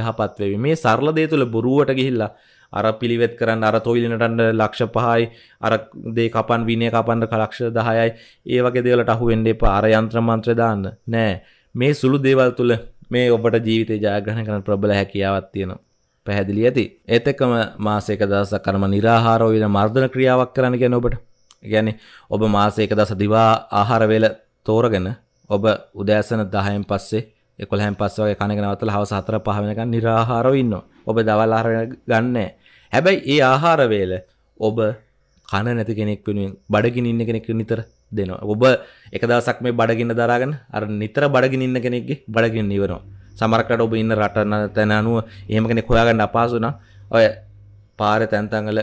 යහපත් වෙවි මේ සරලදේ තුළ බොරුවට ගිහිල්ලා අර පිළිවෙත් කරන්න අර තොයිලිනටන්න ලක්ෂ පහයි අරදේ කපන් විනය කපන්න කලක්ෂ දහයයි ඒ වගේ දේවලට අහු එන්ඩේ පාර යන්ත්‍ර මන්ත්‍ර දාන්න නෑ මේ සුළු දේවල් තුළ මේ ඔබට ජීවිතය ජයග්‍රහණ කරන ප්‍රබල හැකියාවත් තියෙනවා පැහැදිලි ඇති ඒතකම මාසේක දස කරම නිරාහාරෝවිල මර්ධන ක්‍රියාවක් කරන්න ගැන ඔබට ගැන ඔබ මාසේක දස දිවා ආහාරවෙල තෝරගෙන ඔබ උදෑසන දහයෙන් පස්සේ එකොළහැන් පස්සවගේ කණක නවතල හවස හතර පහවෙනක නිරාහාරව ඉන්න ඔබ දවල් ආහාර ගන්න හැබැයි ඒ ආහාරවේල ඔබ කන නැති කෙනෙක් වෙනුවෙන් බඩගින් ඉන්න කෙනෙක් නිතර දෙනවා ඔබ එක දවසක් මේ බඩගින්න දරාගෙන අර නිතර බඩගින් ඉන්න කෙනෙක්ගේ බඩගින් නිවනවා සමරකට ඔබ ඉන්න රටන තැන අනුව එහෙම කෙනෙක් හොයාගන්න අපහසුනා ඔය පාර තැන්තංගල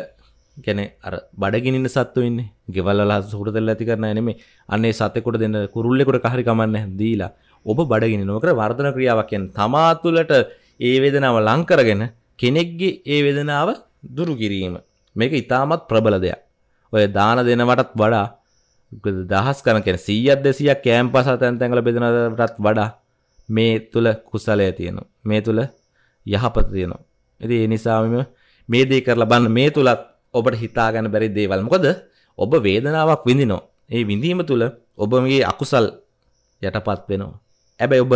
කැනෙ අර බඩගිනින්න සත්තු ඉන්න ගෙවල්ලා සුහට දෙල්ල ඇති කරන නෙමේ අන්නේ සතෙකුට දෙන්න කුරුල්ලෙකුට කහරි කමන්න දීලා ඔබ බඩගෙන නොකර වර්ධන ක්‍රියාවක්යෙන් තමා තුළට ඒ වේදනාව ලංකරගෙන කෙනෙක්ගේ ඒ වේදනාව දුරු කිරීම මේක ඉතාමත් ප්‍රබල දෙයක් ඔය දාන දෙනවටත් වඩා දහස් කරන කෙන සීයත් දෙසියක් කෑම්පස තැන් තැඟල බෙදනටත් වඩා මේ තුළ කුසලය තියෙනවා මේ තුළ යහපත තියෙනවා ඇති ඒ නිසාම මේ දේ කරලා බන්න මේ තුළත් ඔබට හිතාගන්න බැරි දේවල් මොකද ඔබ වේදනාවක් විඳිනෝ ඒ විඳීම තුළ ඔබ මේ අකුසල් යටපත් වෙනවා හැබැයි ඔබ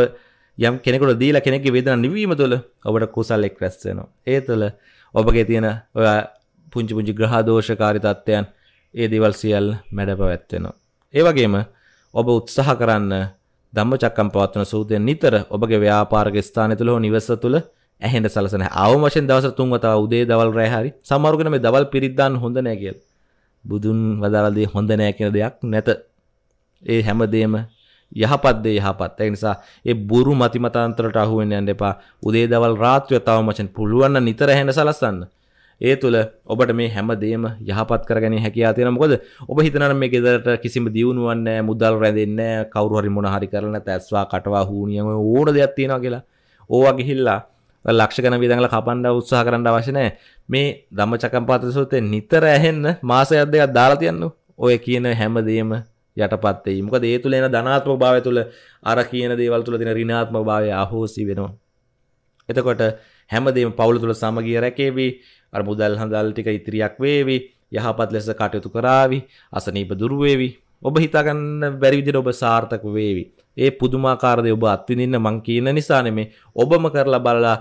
යම් කෙනෙකුට දීලා කෙනෙක් වේදන නිවීම තුළ ඔබට කුසල්ලෙක් රැස්සෙනවා ඒ තුළ ඔබගේ තියෙන ඔයා පුංචි පුංචි ග්‍රහදෝෂකාරි තත්ත්වයන් ඒ දේවල් සියල් මැඩ පැවැත්වෙනවා. ඒවගේම ඔබ උත්සාහ කරන්න දම්ම චක්කම් පවත්වන සූතිය නිතර ඔබගේ ව්‍යාපාරග ස්ථාන තුළ හෝ නිවස තුළ ඇහෙන්ට සලසන අවමශෙන් දවස තුන්වතාව උදේ දවල් රෑහරි සමර්ගන මේ දවල් පිරිද්දාන් හොඳනෑ කියල් බුදුන් වදාලදී හොඳනෑ කියෙන දෙයක් නැත ඒ හැමදේම යහපත්දේ යහපත් ඒ නිසා ඒ බුරු මතිමතාන්තරට අහුවෙන් යන්න එපා උදේ දවල් රාත්‍රිය තව මචන් පුළුවන් නිතර හැන සලස්සන්න ඒ තුළ ඔබට මේ හැමදේම යහපත් කරගෙන හැකයා තියෙන මොකද ඔබ හිතනර මේ ගෙදරට කිසිම දියුණුවන්න මුදල් රැඳන්න කවරුහරි මොනහරි කරන තැස්වා කටවා හූනියම ඕන දෙයක් තියෙනවා කියලා ඕවා ගිහිල්ලා ලක්ෂකන විදඟල කපන්ඩ උත්සාහ කරන්න අවශනය මේ දම්ම චකම්පාතසොතේ නිතර ඇහෙන්න මාසයක් දෙයක් දාලා තියන්න ඔය කියන හැමදේම යටපත්තේ මොක දේ තුළ එන ධනාත්ම භාව තුළ අර කියන දේවල් තුළ තින රිනාත්ම භාවය අහෝසි වෙනවා. එතකොට හැමදේම පවුල තුළ සමගිය රැකේවී අර මුදල් හඳල් ටික ඉතිරියක් වේවි යහපත් ලෙස කටයුතු කරාවි අසනීප දුරුවේවි ඔබ හිතාගන්න බැරිවිදිට ඔබ සාර්ථක වේවි ඒ පුදුමාකාරදය ඔබ අත්තිදින්න මං කියන නිසාන මේ ඔබම කරලා බලලා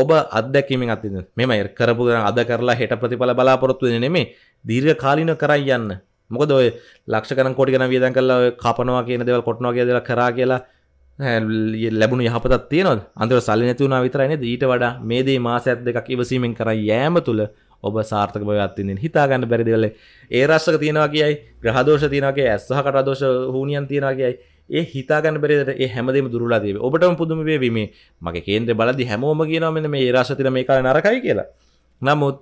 ඔබ අදැකීමෙන් අතිද මෙම කරපු අද කරලා හෙට ප්‍රතිඵල බලාපොරොත්තු නෙමේ දීර්ඝ කාලින කරයි යන්න මොකද ඔය ලක්ෂ කන කොටි කන වියදන් කරලා කපනවා කියන දේවල් කොටනවා කියන දේවල් කරා කියලා ලැබුණු යහපතක් තියෙනවද අන්තිම සල්ලි නැති වුණා විතරයි නේද ඊට වඩා මේ දේ මාසයක් දෙකක් ඉවසීමෙන් කර යෑම තුළ ඔබ සාර්ථක බව අත්තින්නේ හිතා ගන්න බැරි දේවල් ඒ රස්සක තියෙනවා කියයි ග්‍රහ දෝෂ තියෙනවා කියයි ඇස් සහ කට දෝෂ හුනියන් තියෙනවා කියයි ඒ හිතාගන්න බැරිදට ඒ හැමදේම දුරලා දේව ඔබටම පුදුම වේවීමේ මගේ කේන්ද්‍ර බලදි හැමෝම කියනවා මෙන්න මේ රාශතින මේ කාලේ නරකයි කියලා. නමුත්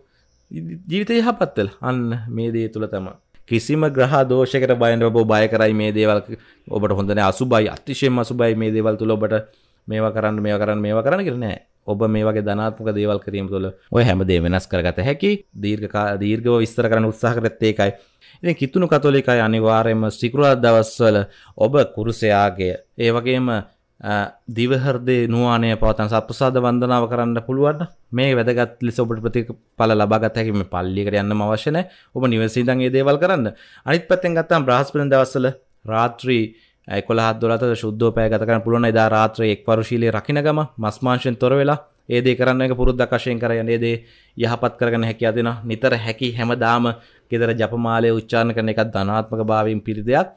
ජීවිතය යහපත් වෙලා අන්න මේ දේ තුල තමයි කිසිම ග්‍රහ දෝෂයකට බයන්න ඔබ බය කරයි මේ දේවල් ඔබට හොඳනේ අසුබයි අතිශයින්ම අසුබයි මේ දේවල් තුල ඔබට මේවා කරන්න මේවා කරන්න මේවා කරන්න කියලා නෑ. ඔබ මේ වගේ ධනාත්මක දේවල් කිරීම තුළ ඔය හැමදේ වෙනස් කරගත හැකි දීර්ඝ දීර්ඝව විස්තර කරන්න උත්සාහ කරත් ඒකයි. ඉතින් කිතුණු කතෝලිකයි අනිවාර්යයෙන්ම සිකුරාදා දවස්වල ඔබ කුරුසයාගේ ඒ වගේම දිවහරදේ නවානය පවතන් සත්පුසාද වන්දනාව කරන්න පුළුවන් මේ වැදගත් ලෙස ඔබට ප්‍රති පල ලබගත් හැකිම පල්ලිකට යන්න අවශ්‍යන ඔබ නිවසිදන්ගේ දේවල් කරන්න අනිත් පත්තෙන් ගත්තම් බ්‍රහස්පන දවසල රාත්‍රී කොල හදොලත ශුද්ධ පෑගත කරන පුළුවන් එදා රාත්‍රය එක් පරුශීලය රකිනගම මස්මාංශයෙන් තොර වෙලා ඒදේ කරන්න එක පුරුද්ද කශයෙන් කරයන්නේ දේ යහපත් කරගන හැකි අදෙන නිතර හැකි හැමදාම ගෙදර ජපමාලය උච්චාණ කරන එකත් ධනාත්මක භාවයෙන් පිරිදයක්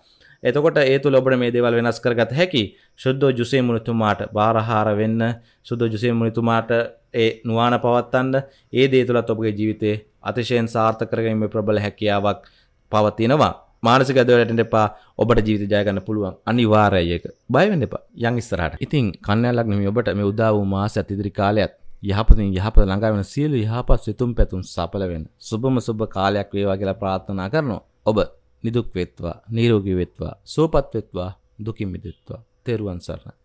එතකොට ඒ තුළ ඔබට මේ දේවල් වෙනස් කරගත හැකි සුද්දෝ ජුසේ මුනිතුමාට බාරහාර වෙන්න සුද්දෝ ජුසේ මුනිතුමාට ඒ නුවාන පවත්වන්න ඒ දේ තුළත් ඔබගේ ජීවිතේ අතිශයෙන් සාර්ථක කරගැනීමේ ප්‍රබල හැකියාවක් පවතිනවා මානසික අදවලටට එපා ඔබට ජීවිත ජයගන්න පුළුවන් අනිවාර්යයි ඒක බය වෙන්න එපා යන් ඉස්සරහට ඉතින් කන්නයලක් නෙමෙයි ඔබට මේ උදා වූ මාසයත් ඉදිරි කාලයත් යහපතින් යහපත ළඟා වෙන සියලු යහපත් සිතුම් පැතුම් සඵල වෙන සුබම සුබ කාලයක් වේවා කියලා ප්‍රාර්ථනා කරනවා ඔබ නිදුක් වෙත්වා නීරෝගී වෙත්වා සුවපත් වෙත්වා දුකින් මිදෙත්වා තෙරුවන් සරණයි